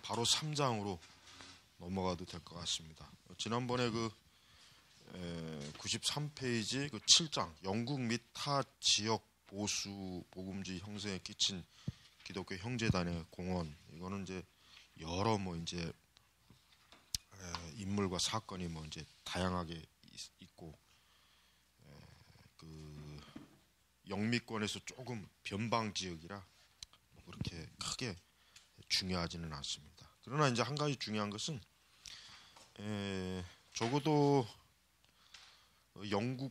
그냥 바로 3장으로 넘어가도 될 것 같습니다. 지난번에 그 93페이지 그 7장 영국 및 타 지역 보수 보금지 형성에 끼친 기독교 형제단의 공헌 이거는 이제 여러 뭐 이제 인물과 사건이 뭐 이제 다양하게 있고 그 영미권에서 조금 변방 지역이라 뭐 그렇게 크게 중요하지는 않습니다. 그러나 이제 한 가지 중요한 것은 에, 적어도 영국과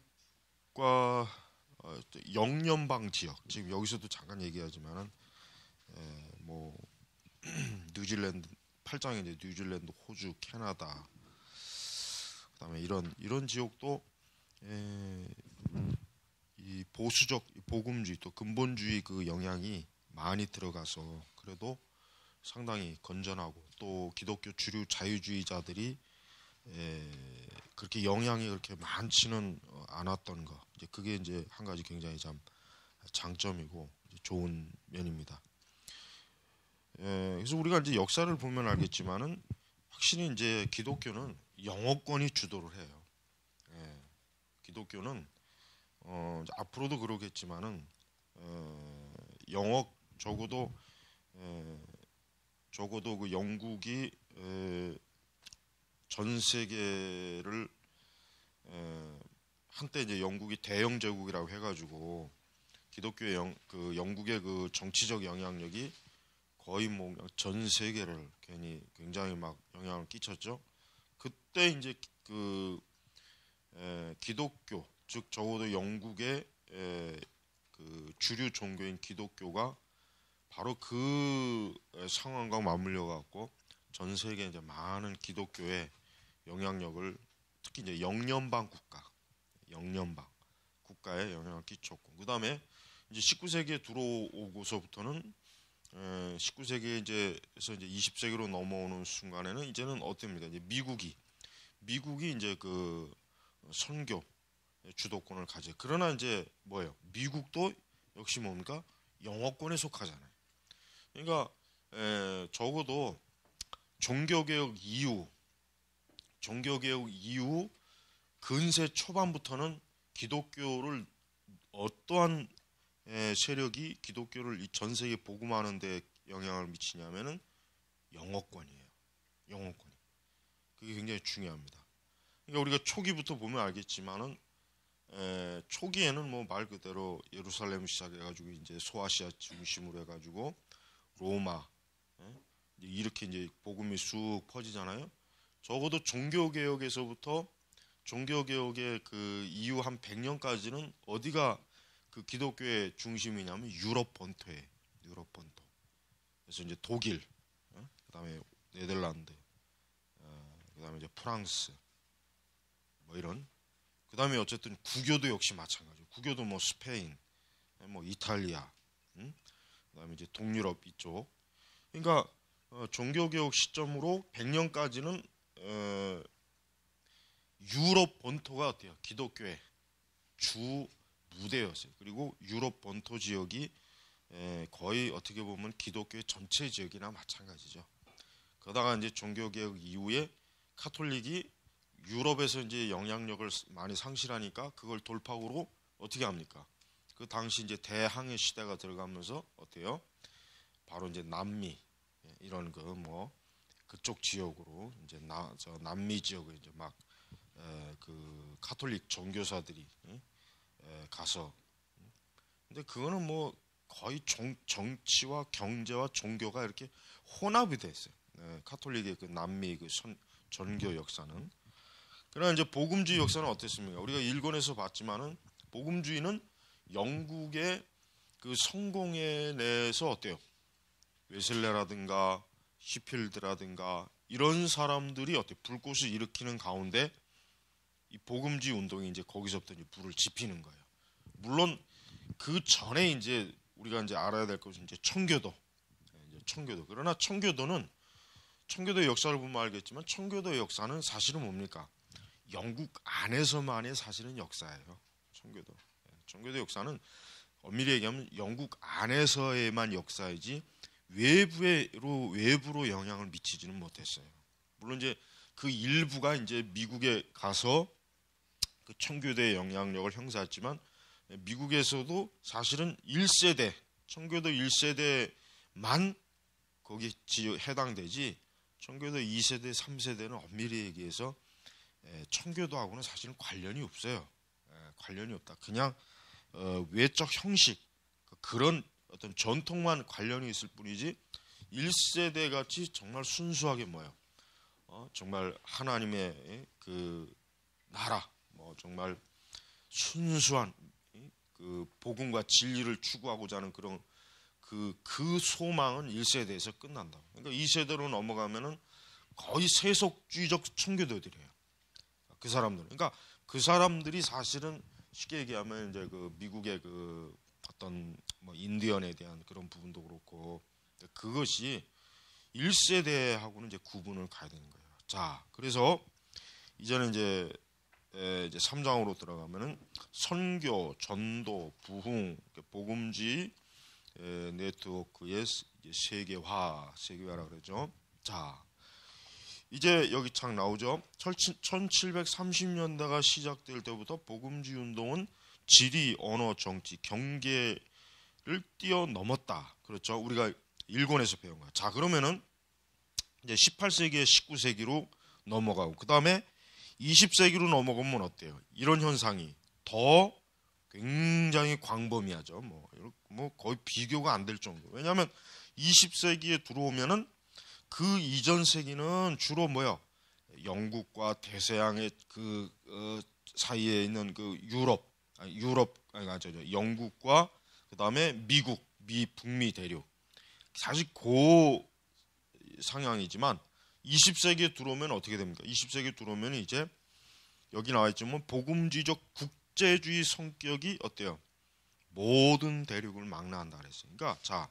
어, 영연방 지역 지금 여기서도 잠깐 얘기하지만은 에, 뭐 뉴질랜드 팔장에 이제 뉴질랜드, 호주, 캐나다 그다음에 이런 이런 지역도 에, 이 보수적 보금주의또 근본주의 그 영향이 많이 들어가서 그래도 상당히 건전하고 또 기독교 주류 자유주의자들이 에, 예, 그렇게 영향이 그렇게 많지는 않았던 거. 이제 그게 이제 한 가지 굉장히 참 장점이고 좋은 면입니다. 에, 예, 그래서 우리가 이제 역사를 보면 알겠지만은 확실히 이제 기독교는 영어권이 주도를 해요. 에, 예, 기독교는 어, 앞으로도 그러겠지만은 어, 영어 적어도 에, 적어도 그 영국이 에, 전 세계를 에, 한때 이제 영국이 대영 제국이라고 해가지고 기독교의 영, 그 영국의 그 정치적 영향력이 거의 뭐 전 세계를 괜히 굉장히 막 영향을 끼쳤죠. 그때 이제 그 에, 기독교 즉 적어도 영국의 에, 그 주류 종교인 기독교가 바로 그 상황과 맞물려 갖고 전 세계 이제 많은 기독교의 영향력을 특히 이제 영년방 국가, 영년방 국가에 영향을 끼쳤고 그 다음에 이제 19세기에 들어오고서부터는 19세기에 이제에서 이제 20세기로 넘어오는 순간에는 이제는 어떻니까 이제 미국이 미국이 이제 그 선교 주도권을 가져. 그러나 이제 뭐예요? 미국도 역시 뭡니까? 영어권에 속하잖아요. 그러니까 에, 예, 적어도 종교개혁 이후 종교개혁 이후 근세 초반부터는 기독교를 어떠한 에, 예, 세력이 기독교를 이전 세계 복음하는 데 영향을 미치냐면은 영어권이에요. 영어권이. 그게 굉장히 중요합니다. 그러니까 우리가 초기부터 보면 알겠지만은 에, 예, 초기에는 뭐 말 그대로 예루살렘 시작해가지고 이제 소아시아 중심으로 해가지고 로마 이렇게 이제 복음이 쑥 퍼지잖아요. 적어도 종교 개혁에서부터 종교 개혁의 그 이후 한 100년까지는 어디가 그 기독교의 중심이냐면 유럽 본토에 유럽 본토. 그래서 이제 독일, 그다음에 네덜란드, 어, 그다음에 이제 프랑스, 뭐 이런. 그다음에 어쨌든 국교도 역시 마찬가지. 국교도뭐 스페인, 뭐 이탈리아, 그다음에 이제 동유럽 이쪽. 그러니까 어, 종교개혁 시점으로 100년까지는 어, 유럽 본토가 어때요? 기독교의 주 무대였어요. 그리고 유럽 본토 지역이 에, 거의 어떻게 보면 기독교의 전체 지역이나 마찬가지죠. 그러다가 이제 종교개혁 이후에 카톨릭이 유럽에서 이제 영향력을 많이 상실하니까 그걸 돌파구로 어떻게 합니까? 그 당시 이제 대항해 시대가 들어가면서 어때요? 바로 이제 남미 예, 이런 그 뭐 그쪽 지역으로 이제 나 저 남미 지역에 이제 막그 카톨릭 종교사들이 에, 가서 근데 그거는 뭐 거의 정, 정치와 경제와 종교가 이렇게 혼합이 됐어요 에, 네, 카톨릭의 그 남미 그 선, 전교 역사는 그러나 이제 복음주의 역사는 어땠습니까? 우리가 일권에서 봤지만은 복음주의는 영국의 그 성공에 대해서 어때요? 웨슬레라든가 시필드라든가 이런 사람들이 어때 불꽃을 일으키는 가운데 이 복음주의 운동이 이제 거기서부터 이제 불을 지피는 거예요. 물론 그 전에 이제 우리가 이제 알아야 될 것은 이제 청교도, 네, 이제 청교도. 그러나 청교도는 청교도 역사를 보면 알겠지만 청교도 역사는 사실은 뭡니까? 영국 안에서만의 사실은 역사예요. 청교도. 종교의 역사는 엄밀히 얘기하면 영국 안에서의만 역사이지 외부로 외부로 영향을 미치지는 못했어요. 물론 이제 그 일부가 이제 미국에 가서 그 청교대의 영향력을 행사했지만 미국에서도 사실은 1세대 청교도 1세대만 거기 해당되지 청교도 2세대 3세대는 엄밀히 얘기해서 청교도하고는 사실은 관련이 없어요. 관련이 없다. 그냥 어, 외적 형식 그런 어떤 전통만 관련이 있을 뿐이지 1세대 같이 정말 순수하게 뭐예요? 어, 정말 하나님의 그 나라 뭐 정말 순수한 그 복음과 진리를 추구하고자 하는 그런 그, 그 소망은 1세대에서 끝난다. 그러니까 2세대로 넘어가면은 거의 세속주의적 청교도들이에요. 그사람들 그러니까 그 사람들이 사실은 쉽게 얘기하면 이제 그 미국의 그 어떤 뭐 인디언에 대한 그런 부분도 그렇고 그것이 1세대하고는 이제 구분을 가야 되는 거예요. 자, 그래서 이제는 이제 이제 3장으로 들어가면은 선교, 전도, 부흥, 복음지 네트워크의 세계화, 세계화라 그러죠. 자, 이제 여기 창 나오죠. 1730년대가 시작될 때부터 복음주의 운동은 지리, 언어, 정치, 경계를 뛰어넘었다. 그렇죠. 우리가 일권에서 배운 거야. 자, 그러면은 이제 18세기에 19세기로 넘어가고 그다음에 20세기로 넘어가면 어때요? 이런 현상이 더 굉장히 광범위하죠. 뭐, 뭐 거의 비교가 안 될 정도. 왜냐하면 20세기에 들어오면은 그 이전 세기는 주로 뭐요? 영국과 대서양의 그 어, 사이에 있는 그 유럽, 아니, 유럽 아니 아저 영국과 그 다음에 미국, 미 북미 대륙. 사실 고 상향이지만 20세기에 들어오면 어떻게 됩니까? 20세기에 들어오면 이제 여기 나와 있지만 뭐 복음주의적 국제주의 성격이 어때요? 모든 대륙을 망라한다 그랬으니까 자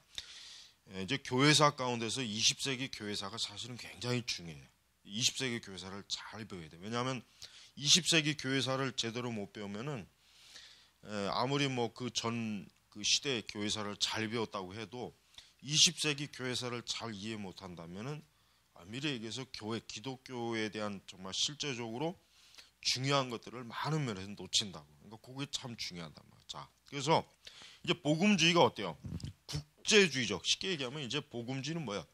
예, 이제 교회사 가운데서 20세기 교회사가 사실은 굉장히 중요해요. 20세기 교회사를 잘 배워야 돼. 왜냐하면 20세기 교회사를 제대로 못 배우면은 예, 아무리 뭐 그 전그 그 시대 교회사를 잘 배웠다고 해도 20세기 교회사를 잘 이해 못 한다면은 미래 얘기해서 교회 기독교에 대한 정말 실제적으로 중요한 것들을 많은 면에서 놓친다고. 그러니까 그게 참 중요하단 말이야. 자, 그래서 이제 복음주의가 어때요? 국 독제주의적 쉽게 얘기하면 이제 복음주의는 뭐야?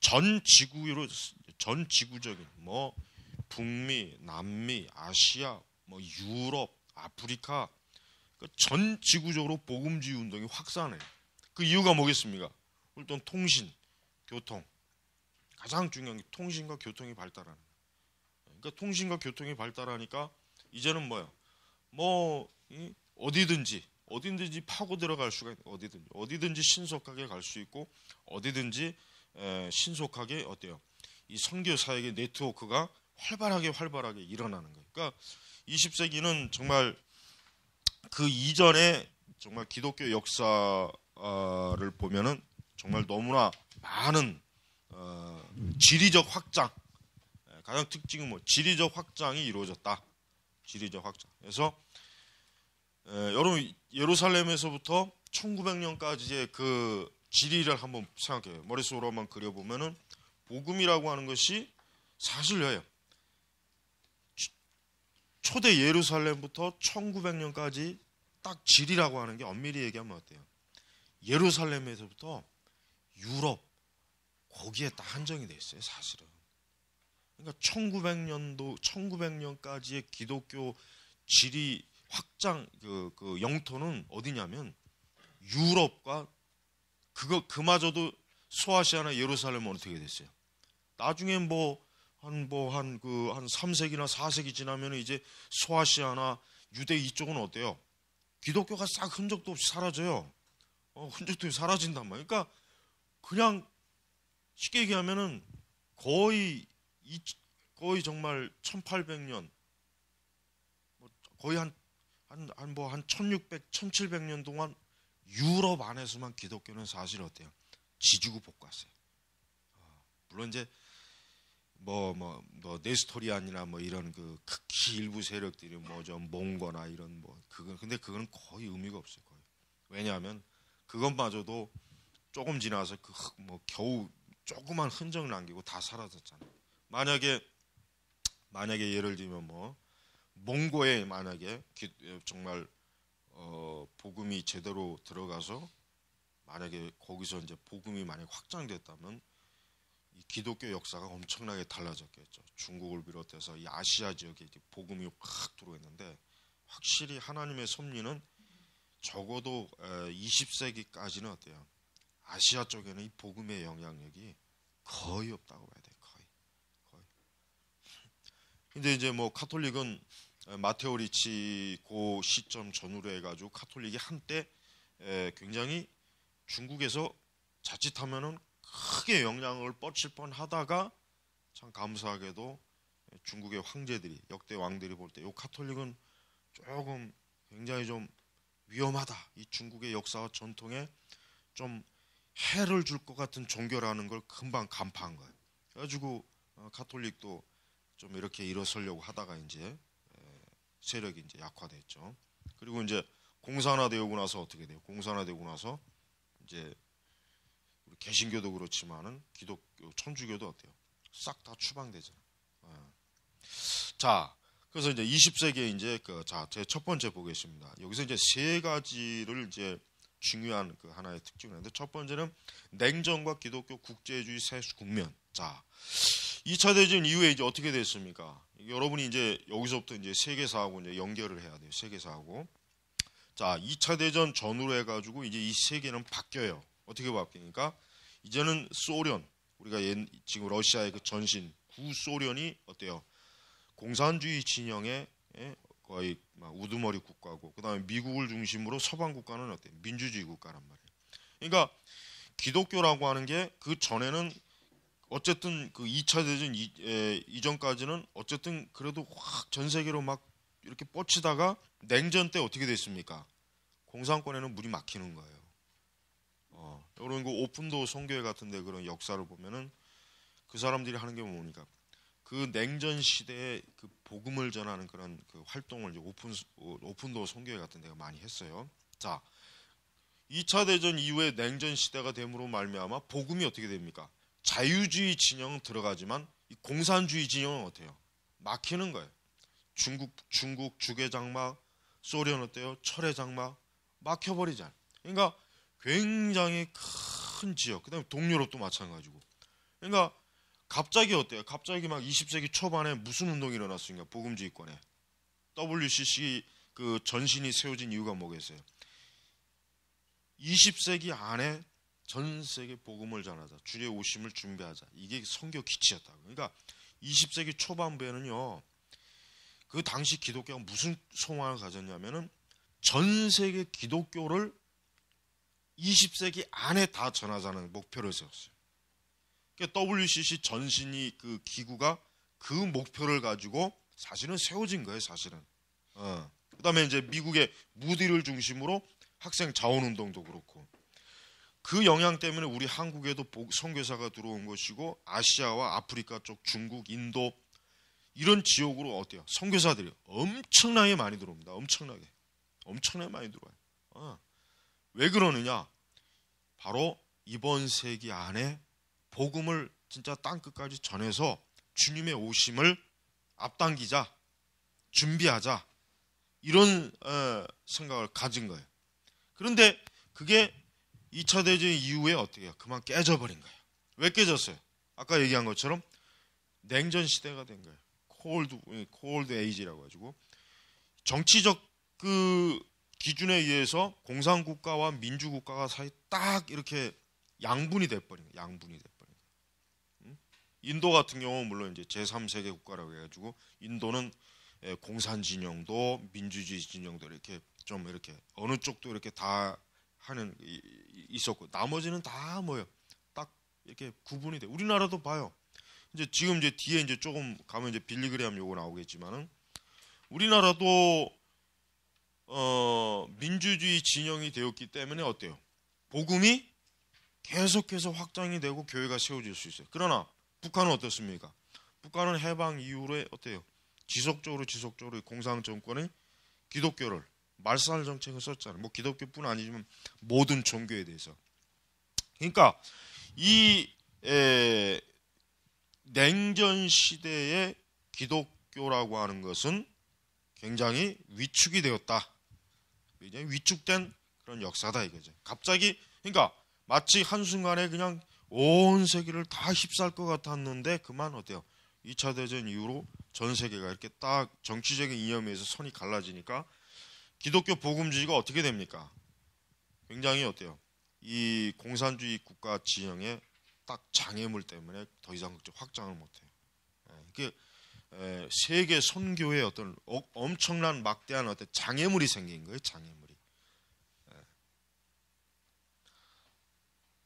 전 지구로 전 지구적인 뭐 북미, 남미, 아시아, 뭐 유럽, 아프리카 그니까전 지구적으로 복음주의 운동이 확산해그 이유가 뭐겠습니까? 일단 통신, 교통 가장 중요한 게 통신과 교통이 발달하는. 그러니까 통신과 교통이 발달하니까 이제는 뭐야? 뭐 어디든지 어디든지 파고 들어갈 수가 어디든지 어디든지 신속하게 갈 수 있고 어디든지 신속하게 어때요? 이 선교 사역의 네트워크가 활발하게 활발하게 일어나는 거예요. 그러니까 20세기는 정말 그 이전에 정말 기독교 역사를 보면은 정말 너무나 많은 어, 지리적 확장 가장 특징은 뭐 지리적 확장이 이루어졌다. 지리적 확장. 그래서 예, 여러분 예루살렘에서부터 1900년까지의 그 지리를 한번 생각해요. 머릿속으로만 그려보면은 복음이라고 하는 것이 사실이에요. 초대 예루살렘부터 1900년까지 딱 지리라고 하는 게 엄밀히 얘기하면 어때요? 예루살렘에서부터 유럽 거기에 딱 한정이 돼 있어요, 사실은. 그러니까 1900년도 1900년까지의 기독교 지리 확장 그, 그 영토는 어디냐면 유럽과 그거 그마저도 소아시아나 예루살렘은 어떻게 됐어요? 나중에 뭐한 뭐 한 그 한 3세기나4세기 지나면 이제 소아시아나 유대 이쪽은 어때요? 기독교가 싹 흔적도 없이 사라져요. 어, 흔적도 없이 사라진단 말이에요. 그러니까 그냥 쉽게 얘기하면은 거의 이, 거의 정말 1800년 뭐 거의 한 한뭐한 1600, 1700년 동안 유럽 안에서만 기독교는 사실 어때요? 지지고 볶았어요. 어, 물론 이제 뭐뭐뭐 뭐, 뭐 네스토리안이나 뭐, 뭐 이런 그 극히 일부 세력들이 뭐좀 몽거나 이런 뭐 그건 근데 그건 거의 의미가 없을 거예요. 왜냐하면 그것마저도 조금 지나서 그 뭐 겨우 조그만 흔적 남기고 다 사라졌잖아요. 만약에 만약에 예를 들면 뭐 몽고에 만약에 어, 정말 어, 복음이 제대로 들어가서 만약에 거기서 이제 복음이 만약 확장됐다면 이 기독교 역사가 엄청나게 달라졌겠죠. 중국을 비롯해서 이 아시아 지역에 복음이 확 들어왔는데 확실히 하나님의 섭리는 적어도 20세기까지는 어때요? 아시아 쪽에는 이 복음의 영향력이 거의 없다고 봐야 돼. 요 거의. 거의. 근데 이제 뭐 카톨릭은 어, 마테오 리치 고 시점 전후로 해가지고 카톨릭이 한때 굉장히 중국에서 자칫하면은 크게 영향을 뻗칠 뻔하다가 참 감사하게도 중국의 황제들이 역대 왕들이 볼 때요 카톨릭은 조금 굉장히 좀 위험하다 이 중국의 역사와 전통에 좀 해를 줄 것 같은 종교라는 걸 금방 간파한 거예요. 그래가지고 어, 카톨릭도 좀 이렇게 일어서려고 하다가 이제 세력이 이제 약화됐죠. 그리고 이제 공산화되고 나서 어떻게 돼요? 공산화되고 나서 이제 우리 개신교도 그렇지만은 기독교, 천주교도 어때요? 싹 다추방되죠아 예. 자, 그래서 이제 20세기에 이제 그 자, 제 첫 번째 보겠습니다. 여기서 이제 세 가지를 이제 중요한 그 하나의 특징인데 첫 번째는 냉전과 기독교 국제주의 세수 국면. 자, 2차 대전 이후에 이제 어떻게 됐습니까? 여러분이 이제 여기서부터 이제 세계사하고 이제 연결을 해야 돼요. 세계사하고. 자, 2차 대전 전후로 해가지고 이제 이 세계는 바뀌어요. 어떻게 바뀌니까? 이제는 소련, 우리가 옛, 지금 러시아의 그 전신 구소련이 어때요? 공산주의 진영의 예? 거의 막 우두머리 국가고 그다음에 미국을 중심으로 서방 국가는 어때요? 민주주의 국가란 말이에요. 그러니까 기독교라고 하는 게 그 전에는 어쨌든 그 2차 대전 이, 에, 이전까지는 어쨌든 그래도 확 전 세계로 막 이렇게 뻗치다가 냉전 때 어떻게 됐습니까? 공산권에는 물이 막히는 거예요. 어, 이런 그 오픈도 성교회 같은데 그런 역사를 보면은 그 사람들이 하는 게 뭡니까? 그 냉전 시대에 그 복음을 전하는 그런 그 활동을 이제 오픈 어, 오픈도 선교회 같은 데가 많이 했어요. 자, 2차 대전 이후에 냉전 시대가 됨으로 말미암아 복음이 어떻게 됩니까? 자유주의 진영 들어가지만 공산주의 진영은 어때요? 막히는 거예요. 중국 중국 주계 장막, 소련 어때요? 철의 장막 막혀버리지 않. 요 그러니까 굉장히 큰 지역. 그다음에 동유럽도 마찬가지고. 그러니까 갑자기 어때요? 갑자기 막 20세기 초반에 무슨 운동이 일어났습니까? 복음주의권에 WCC 그 전신이 세워진 이유가 뭐겠어요? 20세기 안에 전 세계 복음을 전하자. 주의 오심을 준비하자. 이게 성교 기치였다. 그러니까 20세기 초반부에는요. 그 당시 기독교가 무슨 소망을 가졌냐면은 전 세계 기독교를 20세기 안에 다 전하자는 목표를 세웠어요. 그러니까 WCC 전신이 그 기구가 그 목표를 가지고 사실은 세워진 거예요, 사실은. 어. 그다음에 이제 미국의 무디를 중심으로 학생 자원운동도 그렇고 그 영향 때문에 우리 한국에도 선교사가 들어온 것이고 아시아와 아프리카 쪽 중국, 인도 이런 지역으로 어때요? 선교사들이 엄청나게 많이 들어옵니다. 엄청나게, 엄청나게 많이 들어와요. 어. 왜 그러느냐? 바로 이번 세기 안에 복음을 진짜 땅 끝까지 전해서 주님의 오심을 앞당기자, 준비하자 이런 어, 생각을 가진 거예요. 그런데 그게 2차 대전 이후에 어떻게 해요? 그만 깨져버린 거예요. 왜 깨졌어요? 아까 얘기한 것처럼 냉전 시대가 된 거예요. 콜드 콜드 에이지라고 가지고 정치적 그 기준에 의해서 공산 국가와 민주 국가가 사이 딱 이렇게 양분이 돼버린 거예요. 양분이 돼버린 거예요. 음? 인도 같은 경우는 물론 이제 제3세계 국가라고 해가지고 인도는 예, 공산 진영도 민주주의 진영도 이렇게 좀 이렇게 어느 쪽도 이렇게 다 하는 있었고 나머지는 다 뭐요? 예딱 이렇게 구분이 돼. 우리나라도 봐요. 이제 지금 이제 뒤에 이제 조금 가면 이제 빌리그레암 요거 나오겠지만은 우리나라도 어 민주주의 진영이 되었기 때문에 어때요? 복음이 계속해서 확장이 되고 교회가 세워질 수 있어요. 그러나 북한은 어떻습니까? 북한은 해방 이후로 어때요? 지속적으로 지속적으로 공산 정권이 기독교를 말살 정책을 썼잖아요. 뭐 기독교뿐 아니지만 모든 종교에 대해서. 그러니까 이 에, 냉전 시대의 기독교라고 하는 것은 굉장히 위축이 되었다. 굉장히 위축된 그런 역사다 이거죠. 갑자기 그러니까 마치 한순간에 그냥 온 세계를 다 휩쌀 것 같았는데 그만 어때요? 2차 대전 이후로 전 세계가 이렇게 딱 정치적인 이념에서 선이 갈라지니까 기독교 복음주의가 어떻게 됩니까? 굉장히 어때요? 이 공산주의 국가 지형에 딱 장애물 때문에 더 이상 확장을 못해요. 예, 그 예, 세계 선교의 어떤 어, 엄청난 막대한 어떤 장애물이 생긴 거예요. 장애물이. 예.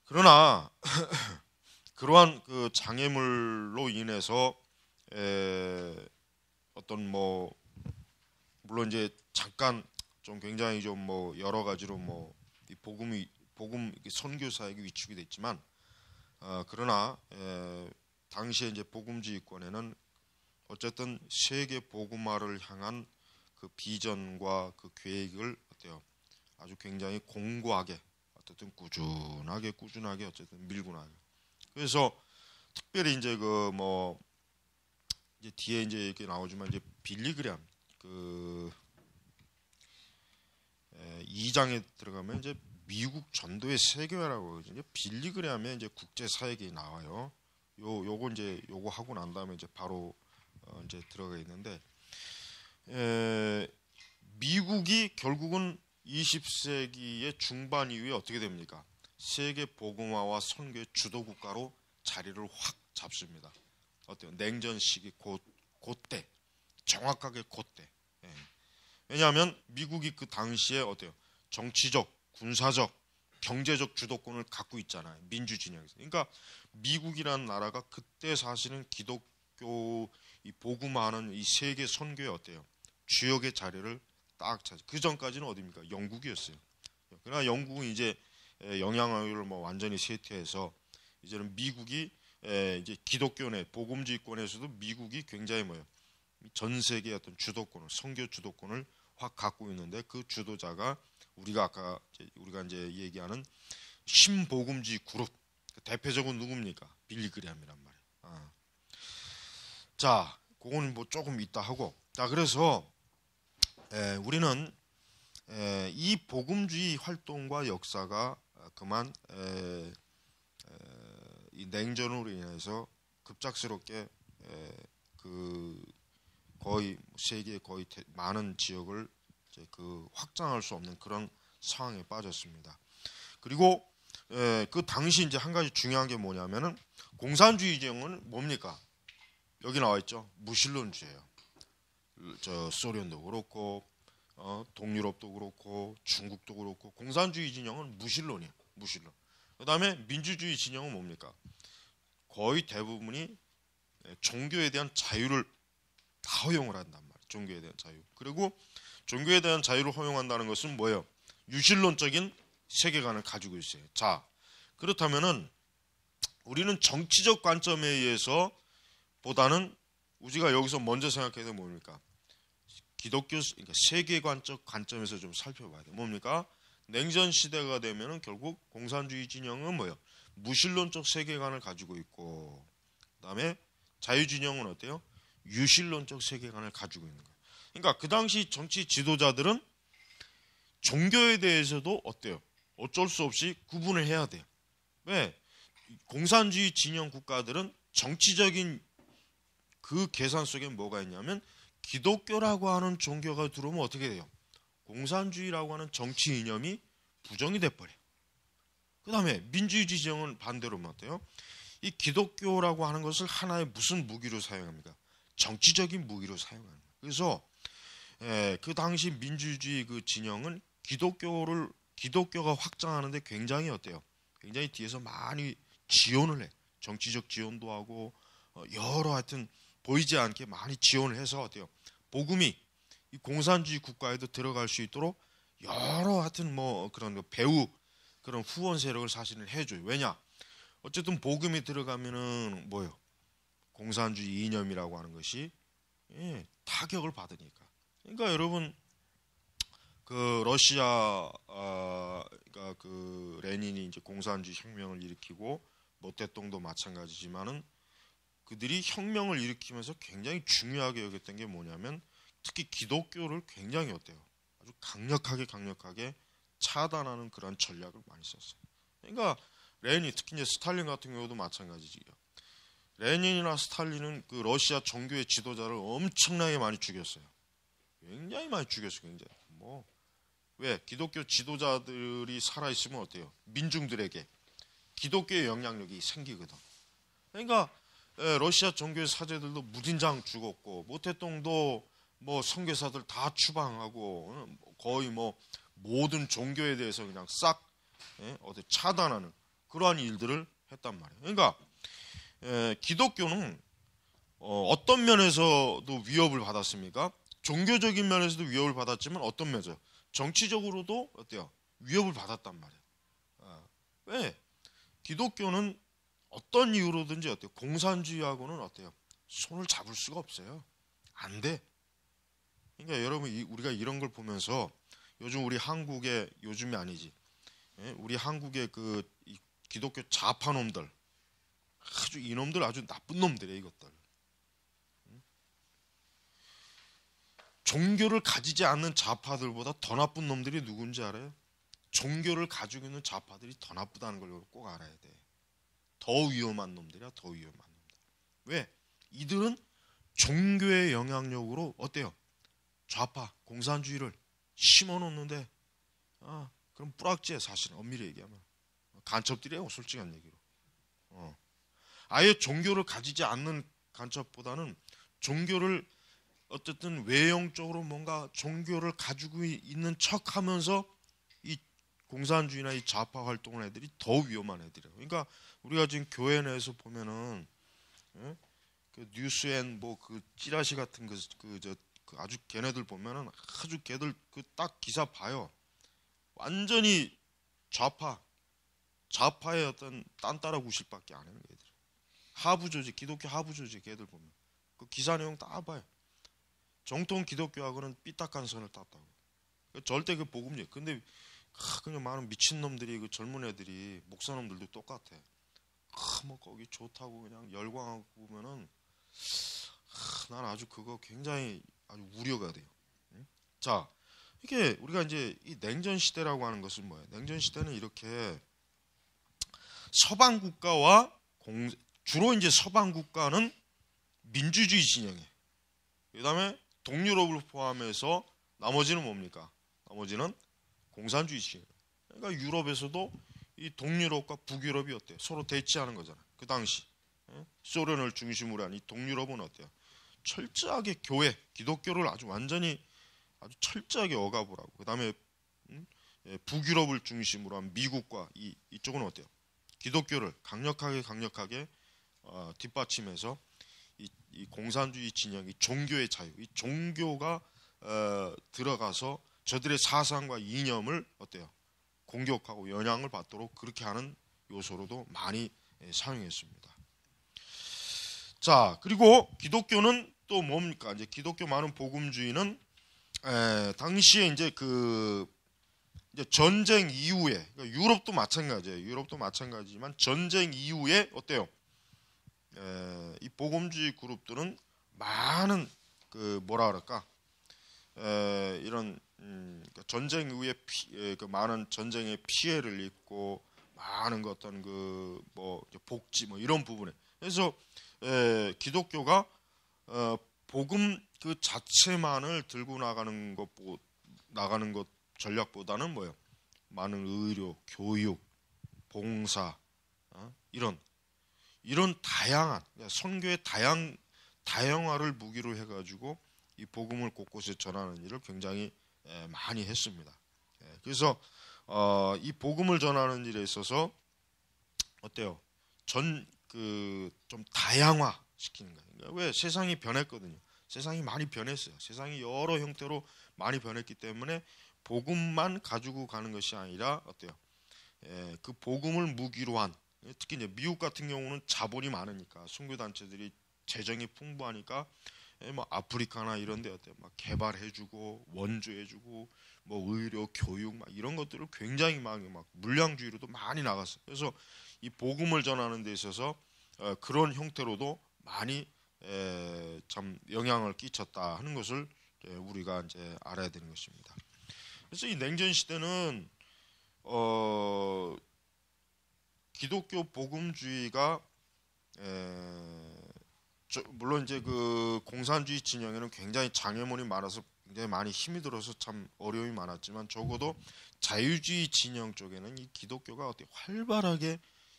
그러나 그러한 그 장애물로 인해서 어떤 뭐 물론 이제 잠깐 좀 굉장히 좀 뭐 여러 가지로 뭐이 복음이 복음 선교 사에게 위축이 됐지만 어, 그러나 에, 당시에 이제 복음지휘권에는 어쨌든 세계 복음화를 향한 그 비전과 그 계획을 어때요? 아주 굉장히 공고하게 어쨌든 꾸준하게 꾸준하게 어쨌든 밀고나요. 그래서 특별히 이제 그 뭐 이제 뒤에 이제 이렇게 나오지만 이제 빌리그램 그 2장에 들어가면 이제 미국 전도의 세계화라고 이제 빌리그레 하면 이제 국제 사역이 나와요. 요 요거 이제 요거 하고 난 다음에 이제 바로 어 이제 들어가 있는데 에, 미국이 결국은 20세기의 중반 이후에 어떻게 됩니까? 세계 보음화와 선교의 주도 국가로 자리를 확 잡습니다. 어때요? 냉전 시기 곧 그때 정확하게 그때 왜냐하면 미국이 그 당시에 어때요? 정치적, 군사적, 경제적 주도권을 갖고 있잖아요. 민주 진영에서. 그러니까 미국이라는 나라가 그때 사실은 기독교 이 복음하는 이 세계 선교에 어때요? 주역의 자리를 딱 찾. 그 전까지는 어디입니까? 영국이었어요. 그러나 영국은 이제 영향을 뭐 완전히 쇠퇴해서 이제는 미국이 이제 기독교 내 복음주의권에서도 미국이 굉장히 뭐예요? 전 세계 의 어떤 주도권을 선교 주도권을 확 갖고 있는데 그 주도자가 우리가 아까 이제 우리가 이제 얘기하는 신보금지 그룹 그 대표적은 누굽니까 빌리 그레함이란 말이에요. 아. 자, 그거는 뭐 조금 있다 하고 자 그래서 에, 우리는 에, 이보금주의 활동과 역사가 아, 그만 에, 이 냉전으로 인해서 급작스럽게 그 거의 세계 거의 많은 지역을 그 확장할 수 없는 그런 상황에 빠졌습니다. 그리고 예, 그 당시 이제 한 가지 중요한 게 뭐냐면은 공산주의 정은 뭡니까? 여기 나와 있죠. 무신론주예요. 그 저 소련도 그렇고 어, 동유럽도 그렇고 중국도 그렇고 공산주의 진영은 무신론이에요. 무신론. 그다음에 민주주의 진영은 뭡니까? 거의 대부분이 예, 종교에 대한 자유를 다 허용을 한단 말이에요. 종교에 대한 자유. 그리고 종교에 대한 자유를 허용한다는 것은 뭐예요? 유실론적인 세계관을 가지고 있어요. 자, 그렇다면은 우리는 정치적 관점에 의해서 보다는 우리가 여기서 먼저 생각해야 될 뭡니까? 기독교 그러니까 세계관적 관점에서 좀 살펴봐야 돼. 뭡니까? 냉전 시대가 되면은 결국 공산주의 진영은 뭐예요? 무신론적 세계관을 가지고 있고 그다음에 자유 진영은 어때요? 유실론적 세계관을 가지고 있는 거예요. 그러니까 그 당시 정치 지도자들은 종교에 대해서도 어때요? 어쩔 수 없이 구분을 해야 돼요. 왜? 공산주의 진영 국가들은 정치적인 그 계산 속에 뭐가 있냐면 기독교라고 하는 종교가 들어오면 어떻게 돼요? 공산주의라고 하는 정치 이념이 부정이 돼버려요. 그 다음에 민주주의 지정은 반대로 뭐 어때요? 이 기독교라고 하는 것을 하나의 무슨 무기로 사용합니까? 정치적인 무기로 사용하는 거예요. 그래서 예, 그 당시 민주주의 그 진영은 기독교를 기독교가 확장하는데 굉장히 어때요? 굉장히 뒤에서 많이 지원을 해. 정치적 지원도 하고 어, 여러 하여튼 보이지 않게 많이 지원을 해서 어때요? 복음이 이 공산주의 국가에도 들어갈 수 있도록 여러 하여튼 뭐 그런 배우 그런 후원 세력을 사실은 해줘요. 왜냐? 어쨌든 복음이 들어가면은 뭐요? 공산주의 이념이라고 하는 것이 예, 타격을 받으니까. 그러니까 여러분 그 러시아가 어, 아, 그러니까 그 레닌이 이제 공산주의 혁명을 일으키고 모태똥도 마찬가지지만은 그들이 혁명을 일으키면서 굉장히 중요하게 여겼던 게 뭐냐면 특히 기독교를 굉장히 어때요? 아주 강력하게 강력하게 차단하는 그런 전략을 많이 썼어요. 그러니까 레닌이 특히 이제 스탈린 같은 경우도 마찬가지지요. 레닌이나 스탈린은 그 러시아 종교의 지도자를 엄청나게 많이 죽였어요. 굉장히 많이 죽였어요. 굉장히. 뭐 왜? 기독교 지도자들이 살아있으면 어때요? 민중들에게 기독교의 영향력이 생기거든. 그러니까 예, 러시아 종교의 사제들도 무진장 죽었고 모태동도뭐 선교사들 다 추방하고 어, 뭐 거의 뭐 모든 종교에 대해서 그냥 싹 예, 어디 차단하는 그러한 일들을 했단 말이에요. 그러니까 에, 예, 기독교는 어, 떤 면에서도 위협을 받았습니까? 종교적인 면에서도 위협을 받았지만 어떤 면에서 정치적으로도 어때요? 위협을 받았단 말이에요. 어, 왜? 기독교는 어떤 이유로든지 어때요? 공산주의하고는 어때요? 손을 잡을 수가 없어요. 안 돼. 그러니까 여러분 우리가 이런 걸 보면서 요즘 우리 한국의 요즘이 아니지. 예, 우리 한국의 그 기독교 좌파놈들 아주 이놈들 아주 나쁜 놈들이에요 이것들. 종교를 가지지 않는 좌파들보다 더 나쁜 놈들이 누군지 알아요? 종교를 가지고 있는 좌파들이 더 나쁘다는 걸 꼭 알아야 돼. 더 위험한 놈들이야, 더 위험한 놈들. 왜? 이들은 종교의 영향력으로 어때요? 좌파, 공산주의를 심어놓는데, 아, 그럼 뿌락지에 사실 엄밀히 얘기하면 간첩들이에요, 솔직한 얘기로. 아예 종교를 가지지 않는 간첩보다는 종교를 어쨌든 외형적으로 뭔가 종교를 가지고 있는 척하면서 이 공산주의나 이 좌파 활동을 애들이 더 위험한 애들이에요. 그러니까 우리가 지금 교회 내에서 보면은 예? 그 뉴스엔 뭐그 찌라시 같은 그그저 그 아주 걔네들 보면은 아주 걔들 그 딱 기사 봐요. 완전히 좌파 좌파의 어떤 딴따라 구실밖에 안 하는 애들. 하부 조직, 기독교 하부 조직 애들 보면 그 기사 내용 다 봐요. 정통 기독교하고는 삐딱한 선을 땄다고. 그 절대 그 복음이에요. 근데 아, 그냥 많은 미친 놈들이 그 젊은 애들이 목사놈들도 똑같아. 아, 뭐 거기 좋다고 그냥 열광하고 보면은 아, 난 아주 그거 굉장히 아주 우려가 돼요. 응? 자, 이게 우리가 이제 이 냉전 시대라고 하는 것은 뭐예요? 냉전 시대는 이렇게 서방 국가와 공, 주로 이제 서방 국가는 민주주의 진영에 그다음에 동유럽을 포함해서 나머지는 뭡니까? 나머지는 공산주의 진영. 그러니까 유럽에서도 이 동유럽과 북유럽이 어때요? 서로 대치하는 거잖아요. 그 당시 예? 소련을 중심으로 한 이 동유럽은 어때요? 철저하게 교회 기독교를 아주 완전히 아주 철저하게 억압을 하고 그다음에 음? 예, 북유럽을 중심으로 한 미국과 이, 이쪽은 어때요? 기독교를 강력하게 강력하게 어, 뒷받침해서 이, 이, 공산주의 진영이 종교의 자유, 이 종교가 어, 들어가서 저들의 사상과 이념을 어때요? 공격하고 영향을 받도록 그렇게 하는 요소로도 많이 예, 사용했습니다. 자, 그리고 기독교는 또 뭡니까? 이제 기독교 많은 복음주의는 에, 당시에 이제 그 이제 전쟁 이후에 그러니까 유럽도 마찬가지예요. 유럽도 마찬가지지만 전쟁 이후에 어때요? 에, 예, 이 보금주의 그룹들은 많은 그 뭐라 그럴까 에, 예, 이런 음, 그니까 전쟁 후에 피, 에, 예, 그 많은 전쟁의 피해를 입고 많은 그 어떤 그뭐 복지 뭐 이런 부분에 그래서 에, 기독교가 어, 복음 그 자체만을 들고 나가는 것 보, 나가는 것 전략보다는 뭐예요? 많은 의료, 교육, 봉사 어? 이런 이런 다양한 선교의 다양 다양화를 무기로 해가지고 이 복음을 곳곳에 전하는 일을 굉장히 예, 많이 했습니다. 예, 그래서 어, 이 복음을 전하는 일에 있어서 어때요? 전 그 좀 다양화 시키는 거예요. 그러니까 왜 세상이 변했거든요. 세상이 많이 변했어요. 세상이 여러 형태로 많이 변했기 때문에 복음만 가지고 가는 것이 아니라 어때요? 예, 그 복음을 무기로 한 예, 특히 이제 미국 같은 경우는 자본이 많으니까 순교 단체들이 재정이 풍부하니까 예, 뭐 아프리카나 이런 데 어때 막 개발해주고 원조해주고 뭐 의료 교육 막 이런 것들을 굉장히 많이 막 물량주의로도 많이 나갔어요. 그래서 이 복음을 전하는 데 있어서 어, 그런 형태로도 많이 참 영향을 끼쳤다 하는 것을 우리가 이제 알아야 되는 것입니다. 그래서 이 냉전 시대는 어 기독교 복음주의가 에, 저, 물론 이제 그 공산주의 진영에는 굉장히 장애물이 많아서 굉장히 많이 힘이 들어서 참 어려움이 많았지만 적어도 자유주의 진영 쪽에는 이 기독교가 어떻게 활발하게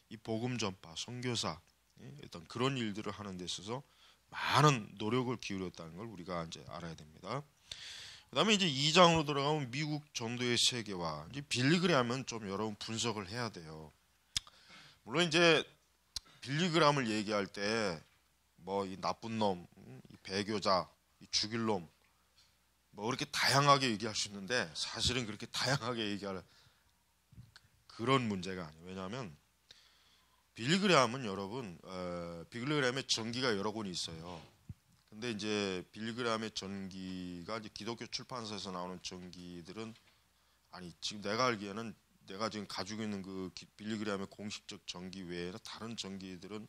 이 복음 전파, 선교사 예, 어떤 그런 일들을 하는 데 있어서 많은 노력을 기울였다는 걸 우리가 이제 알아야 됩니다. 그다음에 이제 2장으로 들어가면 미국 전도의 세계와 이제 빌리그레 하면 좀 여러분 분석을 해야 돼요. 물론 이제 빌리그람을 얘기할 때 뭐 이 나쁜 놈, 이 배교자, 이 죽일 놈, 뭐 그렇게 다양하게 얘기할 수 있는데 사실은 그렇게 다양하게 얘기할 그런 문제가 아니에요. 왜냐하면 빌리그램은 여러분 어, 빌리그램의 전기가 여러 권이 있어요. 근데 이제 빌리그램의 전기가 이제 기독교 출판사에서 나오는 전기들은 아니 지금 내가 알기에는 내가 지금 가지고 있는 그 빌리그램의 공식적 전기 외에 다른 전기들은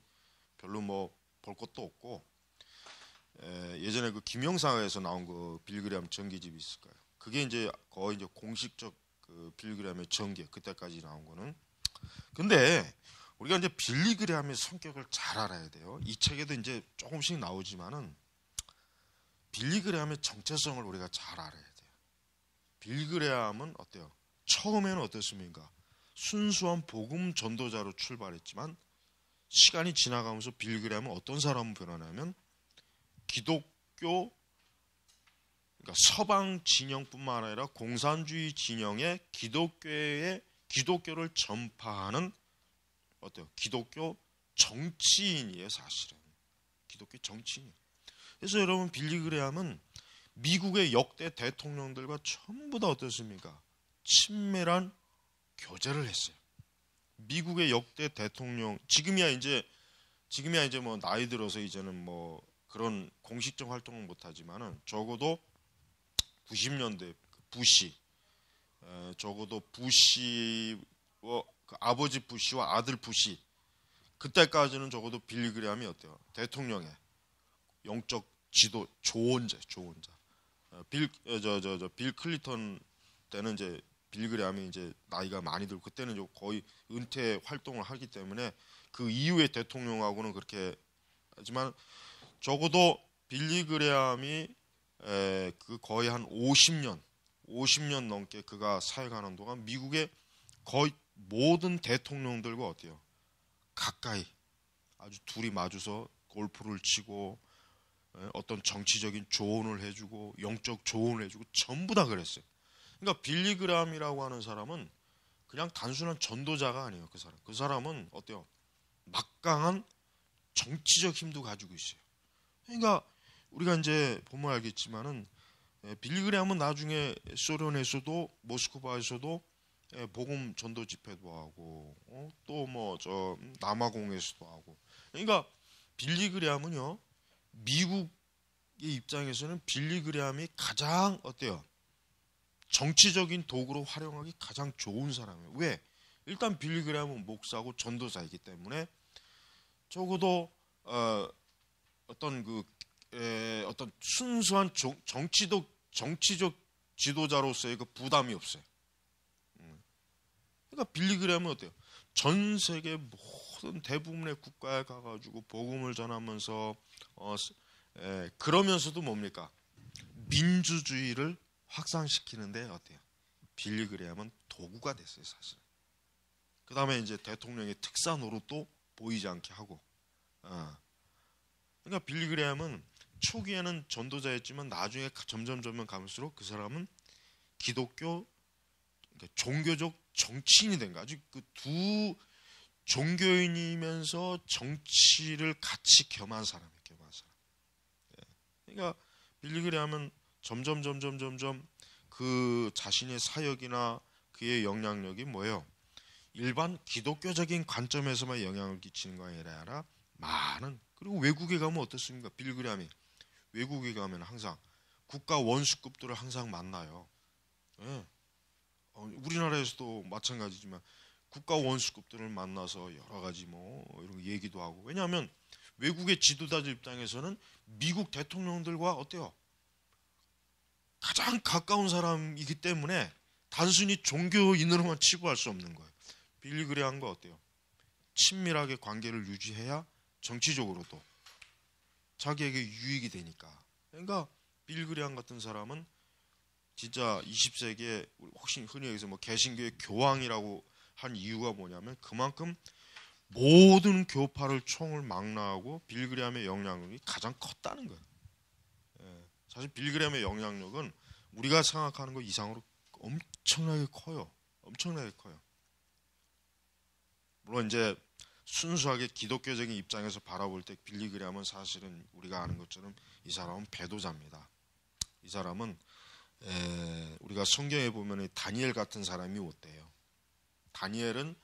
별로 뭐 볼 것도 없고 예, 전에그 김영사에서 나온 그 빌리그램 전기집이 있을 까요 그게 이제 거의 이제 공식적 그 빌리그램의 전기 그때까지 나온 거는 근데 우리가 이제 빌리그램의 성격을 잘 알아야 돼요. 이 책에도 이제 조금씩 나오지만은 빌리그램의 정체성을 우리가 잘 알아야 돼요. 빌리그램은 어때요? 처음에는 어땠습니까? 순수한 복음 전도자로 출발했지만 시간이 지나가면서 빌그램은 어떤 사람은 변하냐면 기독교 그러니까 서방 진영뿐만 아니라 공산주의 진영의 기독교의 기독교를 전파하는 어때요? 기독교 정치인이에요, 사실은. 기독교 정치인. 그래서 여러분 빌리 그레함은 미국의 역대 대통령들과 전부 다 어떻습니까? 친밀한 교제를 했어요. 미국의 역대 대통령 지금이야 이제 지금이야 이제 뭐 나이 들어서 이제는 뭐 그런 공식적 활동은 못하지만은 적어도 90년대 부시 에, 적어도 부시 어, 그 아버지 부시와 아들 부시 그때까지는 적어도 빌리 그레함이 어때요 대통령의 영적 지도 조언자 조언자 어, 빌저 저 저빌 어, 클리턴 때는 이제 빌그램이 이제 나이가 많이 들고 그때는 거의 은퇴 활동을 하기 때문에 그 이후에 대통령하고는 그렇게 하지만 적어도 빌리 그레함이 에, 그 거의 한 50년, 50년 넘게 그가 사역하는 동안 미국의 거의 모든 대통령들과 어때요? 가까이 아주 둘이 마주서 골프를 치고 에, 어떤 정치적인 조언을 해주고 영적 조언을 해주고 전부 다 그랬어요. 그러니까 빌리 그람이라고 하는 사람은 그냥 단순한 전도자가 아니에요. 그 사람. 그 사람은 어때요? 막강한 정치적 힘도 가지고 있어요. 그러니까 우리가 이제 보면 알겠지만은 예, 빌리 그램은 나중에 소련에서도 모스크바에서도 예, 복음 전도 집회도 하고 어? 또뭐 저 남아공에서도 하고 그러니까 빌리 그램은요 미국의 입장에서는 빌리 그램이 가장 어때요 정치적인 도구로 활용하기 가장 좋은 사람이에요. 왜? 일단 빌리 그램은 목사고 전도사이기 때문에 적어도 어, 어떤 그 에, 어떤 순수한 정, 정치적 정치적 지도자로서의 그 부담이 없어요. 음. 그러니까 빌리 그램은 어때요? 전 세계 모든 대부분의 국가에 가가지고 복음을 전하면서 어, 에, 그러면서도 뭡니까 민주주의를 확산시키는데 어때요? 빌리 그레엄은 도구가 됐어요, 사실. 그 다음에 이제 대통령의 특사 노로도 보이지 않게 하고. 어. 그러니까 빌리 그레엄은 초기에는 전도자였지만 나중에 점점 점점 가면수록 그 사람은 기독교 그러니까 종교적 정치인이 된 거야. 아주 그 두 종교인이면서 정치를 같이 겸한 사람이 에요 겸한 사람. 예. 그러니까 빌리 그레엄은 점점 점점 점점 그 자신의 사역이나 그의 영향력이 뭐예요? 일반 기독교적인 관점에서만 영향을 끼치는 거 아니라 많은 그리고 외국에 가면 어떻습니까? 빌그람이 외국에 가면 항상 국가 원수급들을 항상 만나요. 예. 어, 우리나라에서도 마찬가지지만 국가 원수급들을 만나서 여러 가지 뭐 이런 얘기도 하고 왜냐하면 외국의 지도자들 입장에서는 미국 대통령들과 어때요? 가장 가까운 사람이기 때문에 단순히 종교인으로만 치부할 수 없는 거예요. 빌리 그레한 거 어때요? 친밀하게 관계를 유지해야 정치적으로도 자기에게 유익이 되니까. 그러니까 빌 그레한 같은 사람은 진짜 20세기에 혹시 흔히 여기서 뭐 개신교의 교황이라고 한 이유가 뭐냐면 그만큼 모든 교파를 총을 망라하고 빌그레함의 영향력이 가장 컸다는 거예요. 사실 빌그램의 영향력은 우리가 생각하는 것 이상으로 엄청나게 커요. 엄청나게 커요. 물론 이제 순수하게 기독교적인 입장에서 바라볼 때 빌리그램은 사실은 우리가 아는 것처럼 이 사람은 배도자입니다. 이 사람은 에, 우리가 성경에 보면 다니엘 같은 사람이 어때요? 다니엘은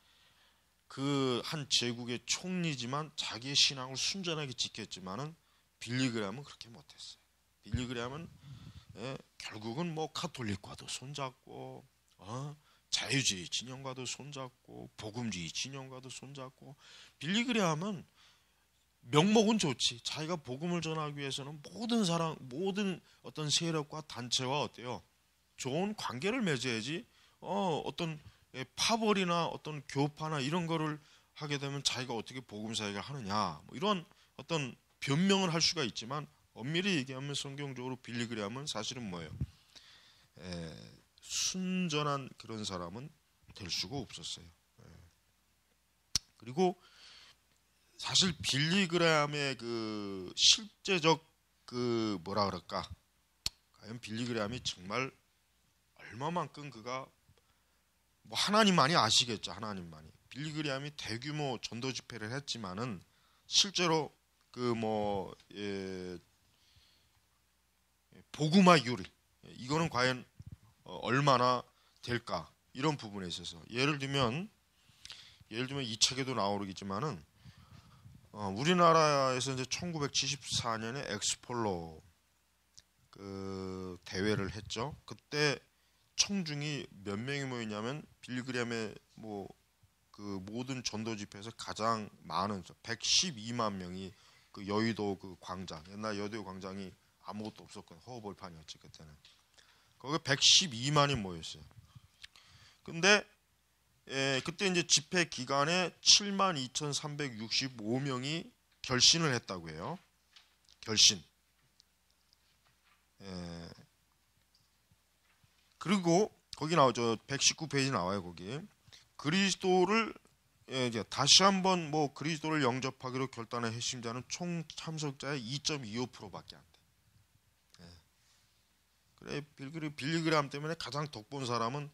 그 한 제국의 총리지만 자기의 신앙을 순전하게 지켰지만은 빌리그램은 그렇게 못했어요. 빌리 그레함은 예, 결국은 뭐 카톨릭과도 손잡고 어? 자유주의 진영과도 손잡고 복음주의 진영과도 손잡고 빌리 그레함은 명목은 좋지 자기가 복음을 전하기 위해서는 모든 사람 모든 어떤 세력과 단체와 어때요 좋은 관계를 맺어야지 어, 어떤 예, 파벌이나 어떤 교파나 이런 거를 하게 되면 자기가 어떻게 복음 사역을 하느냐 뭐 이런 어떤 변명을 할 수가 있지만 엄밀히 얘기하면 성경적으로 빌리그램은 사실은 뭐예요? 에, 순전한 그런 사람은 될 수가 없었어요. 에. 그리고 사실 빌리그램의 그 실제적 그 뭐라 그럴까? 과연 빌리그램이 정말 얼마만큼 그가 뭐 하나님만이 아시겠죠 하나님만이 빌리그리암이 대규모 전도 집회를 했지만은 실제로 그 뭐 예, 복음마유리 이거는 과연 어, 얼마나 될까 이런 부분에 있어서 예를 들면 예를 들면 이 책에도 나오겠지만은 어, 우리나라에서 이제 1974년에 엑스폴로 그 대회를 했죠. 그때 청중이 몇 명이 모였냐면 빌그램의 뭐 그 모든 전도 집회에서 가장 많은 112만 명이 그 여의도 그 광장 옛날 여의도 광장이 아무것도 없었거든 허허벌판이었지 그때는 거기 112만이 모였어요. 근데 예, 그때 이제 집회 기간에 7만 2,365명이 결신을 했다고 해요. 결신. 예. 그리고 거기 나오죠. 119페이지 나와요, 거기. 그리스도를 예, 이제 다시 한번 뭐 그리스도를 영접하기로 결단한 핵심자는 총 참석자의 2.25%밖에 안 그래 빌그리 빌리그람 때문에 가장 덕본 사람은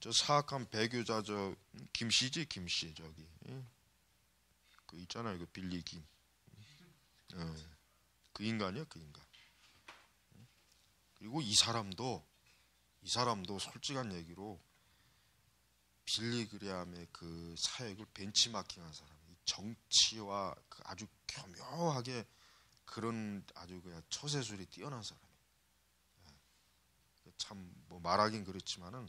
저 사악한 배교자 저 김씨지 김씨 저기 예. 그 있잖아요 그 빌리 김. 어. 그 인간이야 그 인간. 그리고 이 사람도 이 사람도 솔직한 얘기로 빌리 그리암의 그 사역을 벤치마킹한 사람, 이 정치와 그 아주 교묘하게 그런 아주 그냥 처세술이 뛰어난 사람. 참뭐 말하긴 그렇지만은